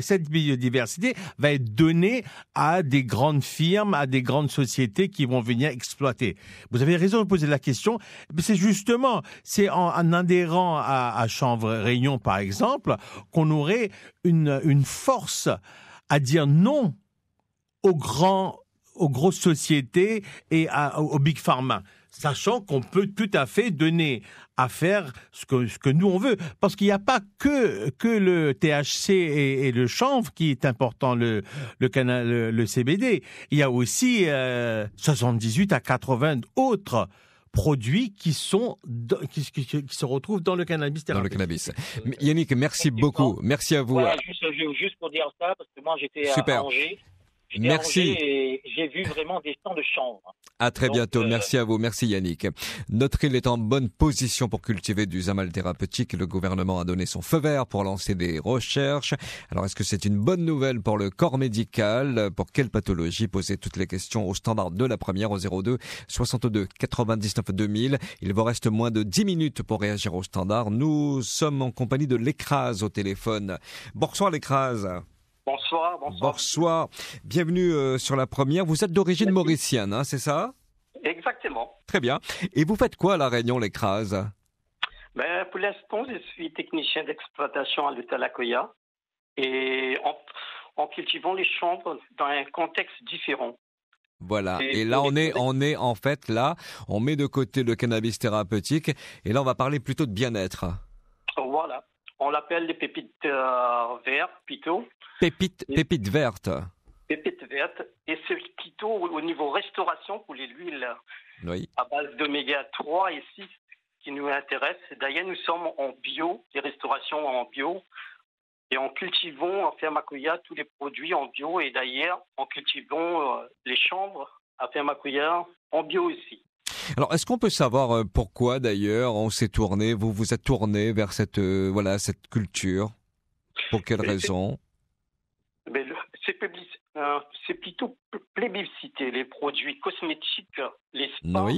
cette biodiversité va être donnée à des grandes firmes, à des grandes sociétés qui vont venir exploiter Vous avez raison de poser la question. C'est justement, c'est en, en adhérant à, à Chanvre-Réunion, par exemple, qu'on aurait une, une force à dire non aux grands aux grosses sociétés et aux big pharma sachant qu'on peut tout à fait donner à faire ce que, ce que nous on veut. Parce qu'il n'y a pas que, que le THC et, le chanvre qui est important, le, le, le, CBD. Il y a aussi 78 euh, à 80 autres produits qui sont qui, se retrouvent dans le cannabis Dans le cannabis. Yannick, merci beaucoup. Merci à vous. juste, juste pour dire ça parce que moi j'étais à Angers. Merci. J'ai vu vraiment des temps de chambre. À très bientôt. Euh, Merci à vous. Merci Yannick. Notre île est en bonne position pour cultiver du zamal thérapeutique. Le gouvernement a donné son feu vert pour lancer des recherches. Alors, est-ce que c'est une bonne nouvelle pour le corps médical? Pour quelle pathologie? Posez toutes les questions au standard de la première au 02 62 99 2000. Il vous reste moins de 10 minutes pour réagir au standard. Nous sommes en compagnie de l'écrase au téléphone. Bonsoir l'écrase. Bonsoir, bonsoir. Bonsoir. Bienvenue euh, sur la première. Vous êtes d'origine mauricienne, hein, c'est ça Exactement. Très bien. Et vous faites quoi à La Réunion, lécrase ben, Pour l'instant, je suis technicien d'exploitation à l'Utalakoya et en, cultivant les chambres dans un contexte différent. Voilà. Et, et là, on est, on est en fait là, on met de côté le cannabis thérapeutique et là, on va parler plutôt de bien-être. Voilà. On l'appelle les pépites euh, vertes plutôt. Pépites, vertes. Pépites vertes. Et c'est plutôt au niveau restauration pour les huiles à base d'oméga 3 et 6 qui nous intéresse. D'ailleurs, nous sommes en bio, les restaurations en bio. Et en cultivant en Fermacoya tous les produits en bio et d'ailleurs en cultivons euh, les chambres à Fermacoya en bio aussi. Alors, est-ce qu'on peut savoir euh, pourquoi d'ailleurs on s'est tourné, vous vous êtes tourné vers cette euh, voilà cette culture Pour quelles raisons euh, C'est plutôt plébiscité les produits cosmétiques, les spas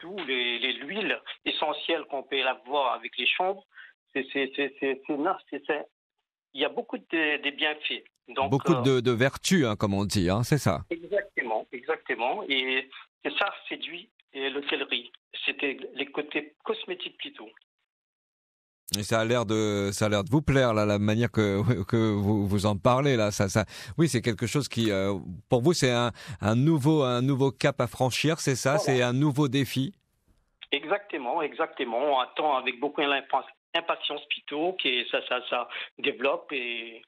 tout, les, les huiles essentielles qu'on peut avoir avec les chambres. C'est il y a beaucoup de, bienfaits. beaucoup de, vertus, hein, comme on dit, hein, c'est ça. Exactement, exactement. Et, et ça séduit et l'hôtellerie. C'était les côtés cosmétiques plutôt. Et ça a l'air de ça a l'air de vous plaire là la manière que que vous, vous en parlez là ça ça oui c'est quelque chose qui euh, pour vous c'est un, un nouveau un nouveau cap à franchir c'est ça c'est un nouveau défi exactement exactement on attend avec beaucoup d'impatience plutôt que ça ça ça développe et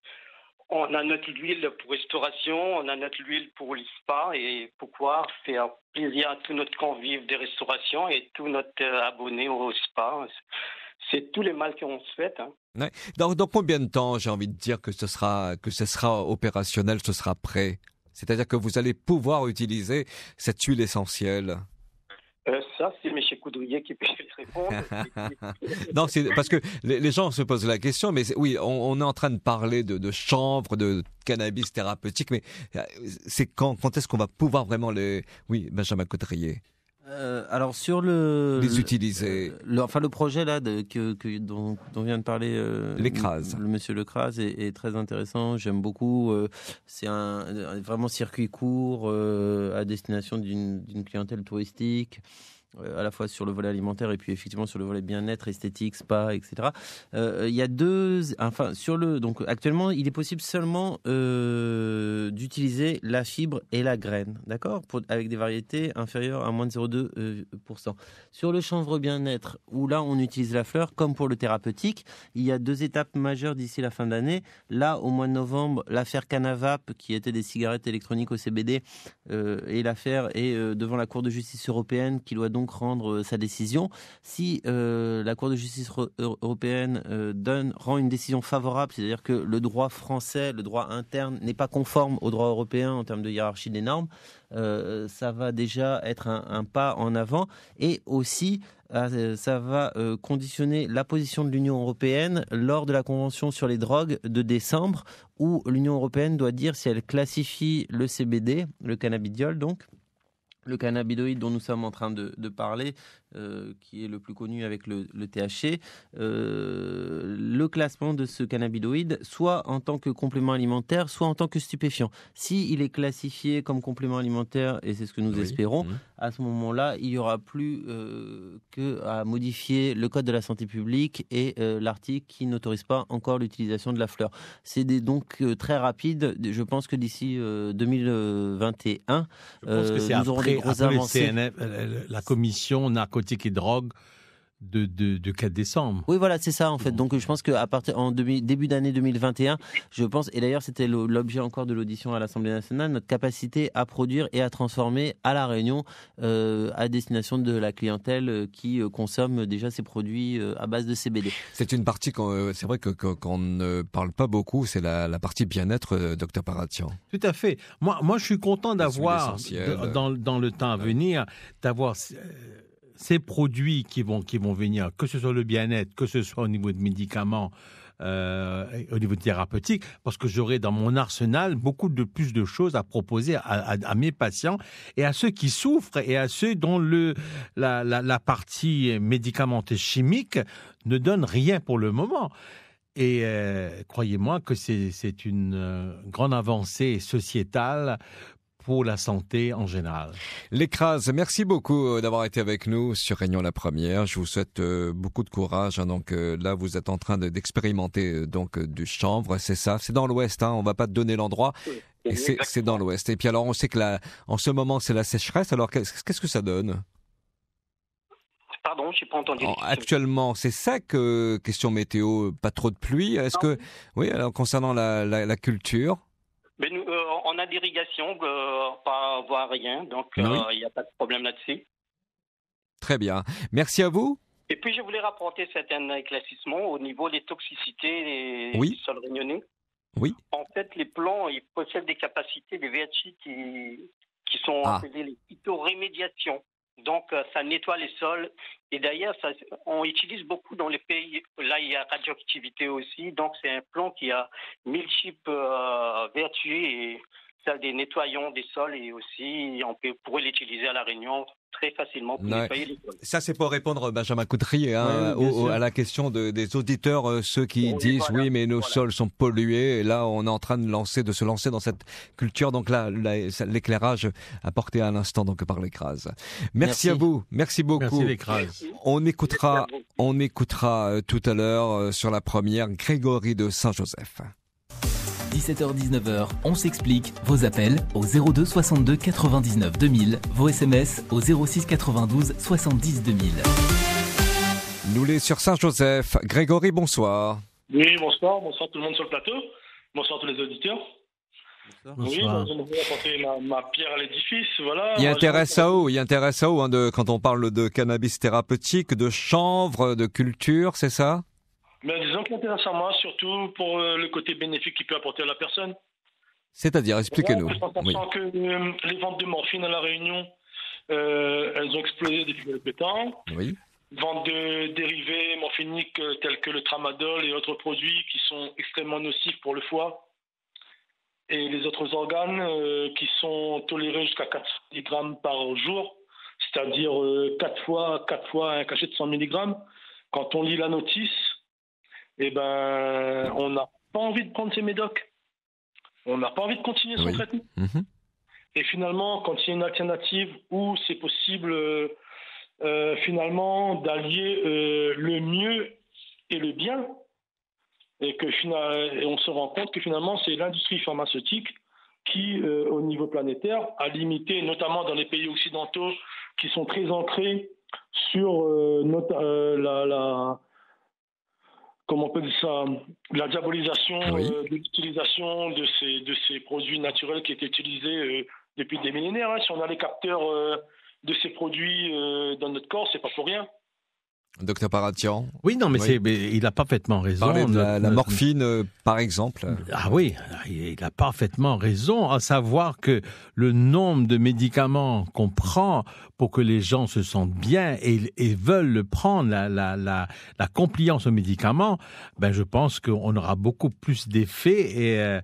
on a notre huile pour restauration, on a notre huile pour l'ISPA et pourquoi faire plaisir à tous nos convives des restaurations et tous nos euh, abonnés au spa. C'est tous les mal qu'on souhaite. Hein. Ouais. Dans, dans, combien de temps, j'ai envie de dire, que ce sera, que ce sera opérationnel, ce sera prêt C'est-à-dire que vous allez pouvoir utiliser cette huile essentielle euh, ça, c'est M. Coudrier qui peut répondre. non, c'est parce que les, gens se posent la question, mais oui, on, est en train de parler de, de chanvre, de cannabis thérapeutique, mais euh, c'est quand, quand est-ce qu'on va pouvoir vraiment les. Oui, Benjamin Coudrier. Euh, alors sur le les utiliser. Euh, enfin le projet là de, que, dont, vient de parler euh, Le, monsieur Lecrase est, est très intéressant. J'aime beaucoup. Euh, c'est un vraiment circuit court euh, à destination d'une clientèle touristique. Euh, à la fois sur le volet alimentaire et puis effectivement sur le volet bien-être, esthétique, spa, etc. Euh, il y a deux, enfin sur le donc actuellement il est possible seulement euh, d'utiliser la fibre et la graine, d'accord, avec des variétés inférieures à moins de 0,2%. Sur le chanvre bien-être où là on utilise la fleur comme pour le thérapeutique, il y a deux étapes majeures d'ici la fin d'année. Là au mois de novembre l'affaire Canavap qui était des cigarettes électroniques au CBD euh, et l'affaire est devant la Cour de justice européenne qui doit donc rendre euh, sa décision. Si euh, la Cour de justice euh, européenne donne, rend une décision favorable, c'est-à-dire que le droit français, le droit interne n'est pas conforme au droit européen en termes de hiérarchie des normes, ça va déjà être un, pas en avant et aussi ça va conditionner la position de l'Union européenne lors de la Convention sur les drogues de décembre où l'Union européenne doit dire si elle classifie le CBD, le cannabidiol donc, le cannabinoïde dont nous sommes en train de, parler, euh, qui est le plus connu avec le, THC, euh, le classement de ce cannabinoïde, soit en tant que complément alimentaire, soit en tant que stupéfiant. S'il il est classifié comme complément alimentaire, et c'est ce que nous espérons, à ce moment-là, il n'y aura plus euh, qu'à modifier le code de la santé publique et euh, l'article qui n'autorise pas encore l'utilisation de la fleur. C'est donc euh, très rapide. Je pense que d'ici 2021, nous aurons des la commission narcotique et drogue, de, 4 décembre. Oui, voilà, c'est ça en fait. Donc je pense à partir en début d'année 2021, je pense, et d'ailleurs c'était l'objet encore de l'audition à l'Assemblée nationale, notre capacité à produire et à transformer à La Réunion euh, à destination de la clientèle euh, qui euh, consomme déjà ces produits à base de CBD. C'est une partie, c'est vrai qu'on ne parle pas beaucoup, c'est la, la, partie bien-être, docteur Paratian. Tout à fait. Moi, moi je suis content d'avoir, dans, dans, le temps à venir, d'avoir ces produits qui vont, qui vont venir, que ce soit le bien-être, que ce soit au niveau de médicaments, euh, au niveau thérapeutique, parce que j'aurai dans mon arsenal beaucoup de plus de choses à proposer à, mes patients et à ceux qui souffrent et à ceux dont le, la, la, partie médicamenteuse chimique ne donne rien pour le moment. Et euh, croyez-moi que c'est une euh, grande avancée sociétale pour la santé en général. L'écrase, merci beaucoup euh, d'avoir été avec nous sur Réunion la Première. Je vous souhaite euh, beaucoup de courage. Hein, donc euh, là, vous êtes en train d'expérimenter donc du chanvre, c'est ça. C'est dans l'Ouest. on hein, On va pas te donner l'endroit. c'est dans l'Ouest. Et puis alors, on sait que la, en ce moment, c'est la sécheresse. Alors qu'est-ce que ça donne Pardon, je n'ai pas entendu. actuellement, c'est ça que question météo, pas trop de pluie. Est-ce que oui, alors concernant la, la culture mais nous, on euh, a d'irrigation, euh, pas avoir rien, donc euh, il n'y a pas de problème là-dessus. Très bien. Merci à vous. Et puis je voulais rapporter certains éclaircissements au niveau des toxicités des sols réunionnais. Oui. En fait, les plants, ils possèdent des capacités, des VHI qui, qui sont ah. appelées les phytorémédiations. Donc, euh, ça nettoie les sols. Et d'ailleurs, on utilise beaucoup dans les pays. Là, il y a radioactivité aussi. Donc, c'est un plan qui a mille types euh, vertus et ça des nettoyants des sols. Et aussi, on peut, pourrait l'utiliser à La Réunion très facilement Ça, c'est pour répondre, Benjamin Coutry, hein, à la question des auditeurs, euh, ceux qui disent oui, mais nos sols sont pollués. Et là, on est en train de lancer, de se lancer dans cette culture. Donc là, l'éclairage apporté à l'instant donc par l'écrase. Merci, à vous. Merci beaucoup. Merci on écoutera, on écoutera euh, tout à l'heure euh, sur la première Grégory de Saint-Joseph. 17h-19h, on s'explique. Vos appels au 02 62 99 2000, vos SMS au 06 92 70 2000. Nous les sur Saint-Joseph. Grégory, bonsoir. Oui, bonsoir. Bonsoir tout le monde sur le plateau. Bonsoir tous les auditeurs. Oui, ma, ma, pierre à l'édifice, voilà. Il intéresse à où, il intéresse à hein, quand on parle de cannabis thérapeutique, de chanvre, de culture, c'est ça mais disons qu'intéressant à moi, surtout pour euh, le côté bénéfique qu'il peut apporter à la personne. C'est-à-dire, expliquez-nous. que euh, les ventes de morphine à La Réunion, euh, elles ont explosé depuis quelques temps. Oui. de dérivés morphiniques tels que le tramadol et autres produits qui sont extrêmement nocifs pour le foie et les autres organes qui sont tolérés jusqu'à 4 mg par jour, c'est-à-dire 4 fois, 4 fois un cachet de 100 mg. Quand on lit la notice, eh ben, on n'a pas envie de prendre ces médocs. On n'a pas envie de continuer son traitement. Mhm. Et finalement, quand il y a une alternative où c'est possible euh, euh, finalement d'allier euh, le mieux et le bien, et que et on se rend compte que finalement c'est l'industrie pharmaceutique qui, au niveau planétaire, a limité, notamment dans les pays occidentaux qui sont très ancrés sur la comment on peut dire ça, la diabolisation ah euh, de l'utilisation de ces, de ces produits naturels qui étaient utilisés euh, depuis des millénaires. Hein. Si on a les capteurs euh, de ces produits dans notre corps, c'est pas pour rien. Docteur Paratian. Oui, non, mais, il a parfaitement raison. la, morphine, euh, par exemple. Ah oui, il a parfaitement raison, à savoir que le nombre de médicaments qu'on prend pour que les gens se sentent bien et, veulent le prendre, la, compliance aux médicaments, ben je pense qu'on aura beaucoup plus d'effets. Euh,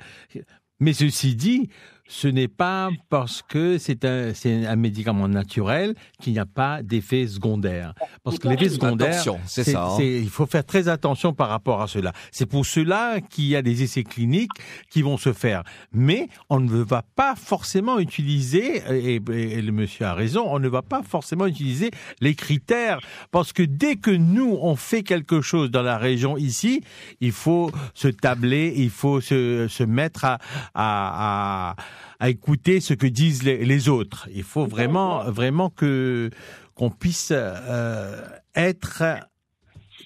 mais ceci dit, ce n'est pas parce que c'est un, un, médicament naturel qu'il n'y a pas d'effet secondaire. Parce que l'effet secondaire, c'est ça. Hein. Il faut faire très attention par rapport à cela. C'est pour cela qu'il y a des essais cliniques qui vont se faire. Mais on ne va pas forcément utiliser, et, le monsieur a raison, on ne va pas forcément utiliser les critères. Parce que dès que nous, on fait quelque chose dans la région ici, il faut se tabler, il faut se, se mettre à, à, à à écouter ce que disent les, autres. Il faut vraiment, vraiment que qu'on puisse euh, être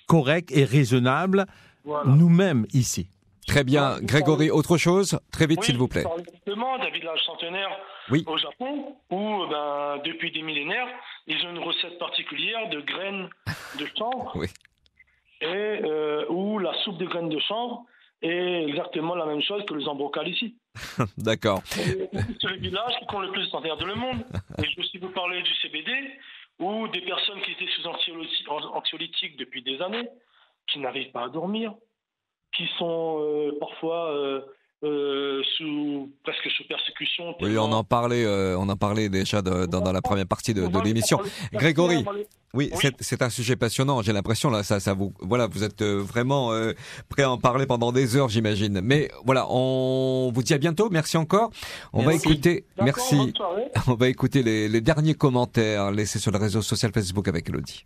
correct et raisonnable nous-mêmes ici. Très bien. Grégory, autre chose Très vite, s'il vous plaît. Justement, d'un village centenaire au Japon, où euh, ben, depuis des millénaires, ils ont une recette particulière de graines de chanvre, oui. et euh, où la soupe de graines de chanvre est exactement la même chose que les embrocales ici. D'accord. C'est le village qui compte le plus dentaires de le monde. Et je veux aussi vous parler du CBD, ou des personnes qui étaient sous anxiolytiques depuis des années, qui n'arrivent pas à dormir, qui sont euh, parfois euh, euh, sous presque sous persécution. Oui, on en parlait, euh, on en parlait déjà dans, la première partie de, l'émission. Grégory, oui, c'est un sujet passionnant. J'ai l'impression là, ça, vous, voilà, vous êtes euh, vraiment prêt à en parler pendant des heures, j'imagine. Mais voilà, on vous dit à bientôt. Merci encore. On va écouter, merci. On va écouter les, les, derniers commentaires laissés sur le réseau social Facebook avec Elodie.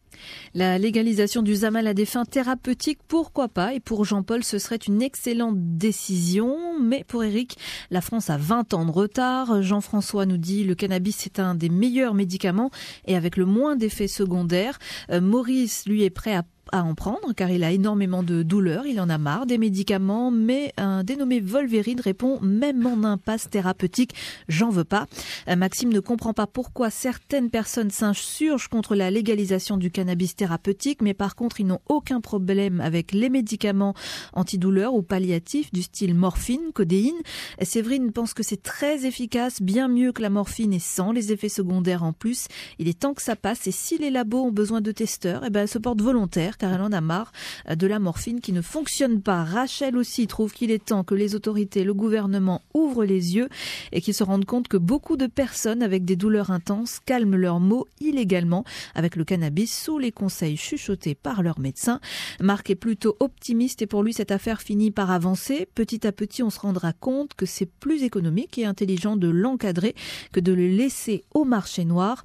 La légalisation du Zamal à des fins thérapeutiques, pourquoi pas Et pour Jean-Paul, ce serait une excellente décision mais pour Eric, la France a 20 ans de retard. Jean-François nous dit le cannabis est un des meilleurs médicaments et avec le moins d'effets secondaires. Euh, Maurice, lui, est prêt à à en prendre car il a énormément de douleurs, il en a marre des médicaments, mais un dénommé Volverine répond même en impasse thérapeutique, j'en veux pas. Euh, Maxime ne comprend pas pourquoi certaines personnes s'insurgent contre la légalisation du cannabis thérapeutique, mais par contre ils n'ont aucun problème avec les médicaments antidouleurs ou palliatifs du style morphine, codéine. Séverine pense que c'est très efficace, bien mieux que la morphine et sans les effets secondaires en plus. Il est temps que ça passe et si les labos ont besoin de testeurs, eh ben, elles se portent volontaires car en a marre euh, de la morphine qui ne fonctionne pas. Rachel aussi trouve qu'il est temps que les autorités, le gouvernement ouvrent les yeux et qu'ils se rendent compte que beaucoup de personnes avec des douleurs intenses calment leurs maux illégalement avec le cannabis sous les conseils chuchotés par leurs médecins. Marc est plutôt optimiste et pour lui cette affaire finit par avancer. Petit à petit on se rendra compte que c'est plus économique et intelligent de l'encadrer que de le laisser au marché noir.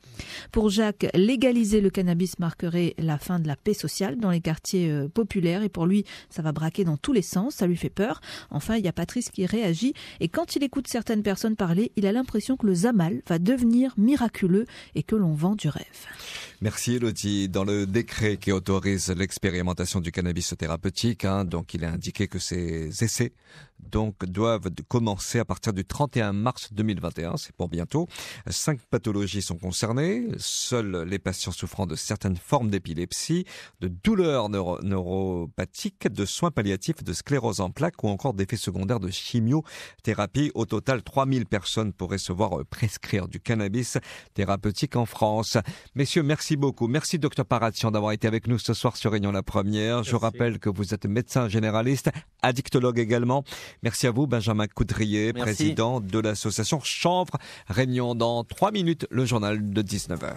Pour Jacques, légaliser le cannabis marquerait la fin de la paix sociale dans les quartiers euh, populaires et pour lui, ça va braquer dans tous les sens, ça lui fait peur. Enfin, il y a Patrice qui réagit et quand il écoute certaines personnes parler, il a l'impression que le Zamal va devenir miraculeux et que l'on vend du rêve. Merci Elodie. Dans le décret qui autorise l'expérimentation du cannabis thérapeutique, hein, donc il est indiqué que ces essais donc doivent commencer à partir du 31 mars 2021, c'est pour bientôt. Cinq pathologies sont concernées. Seuls les patients souffrant de certaines formes d'épilepsie, de douleurs neuropathiques, de soins palliatifs, de sclérose en plaques ou encore d'effets secondaires de chimiothérapie. Au total, 3000 personnes pourraient se voir prescrire du cannabis thérapeutique en France. Messieurs, merci beaucoup. Merci, docteur Paration d'avoir été avec nous ce soir sur Réunion la Première. Je rappelle que vous êtes médecin généraliste, addictologue également. Merci à vous, Benjamin Coudrier, président de l'association Chanvre. Réunion dans trois minutes, le journal de 19h.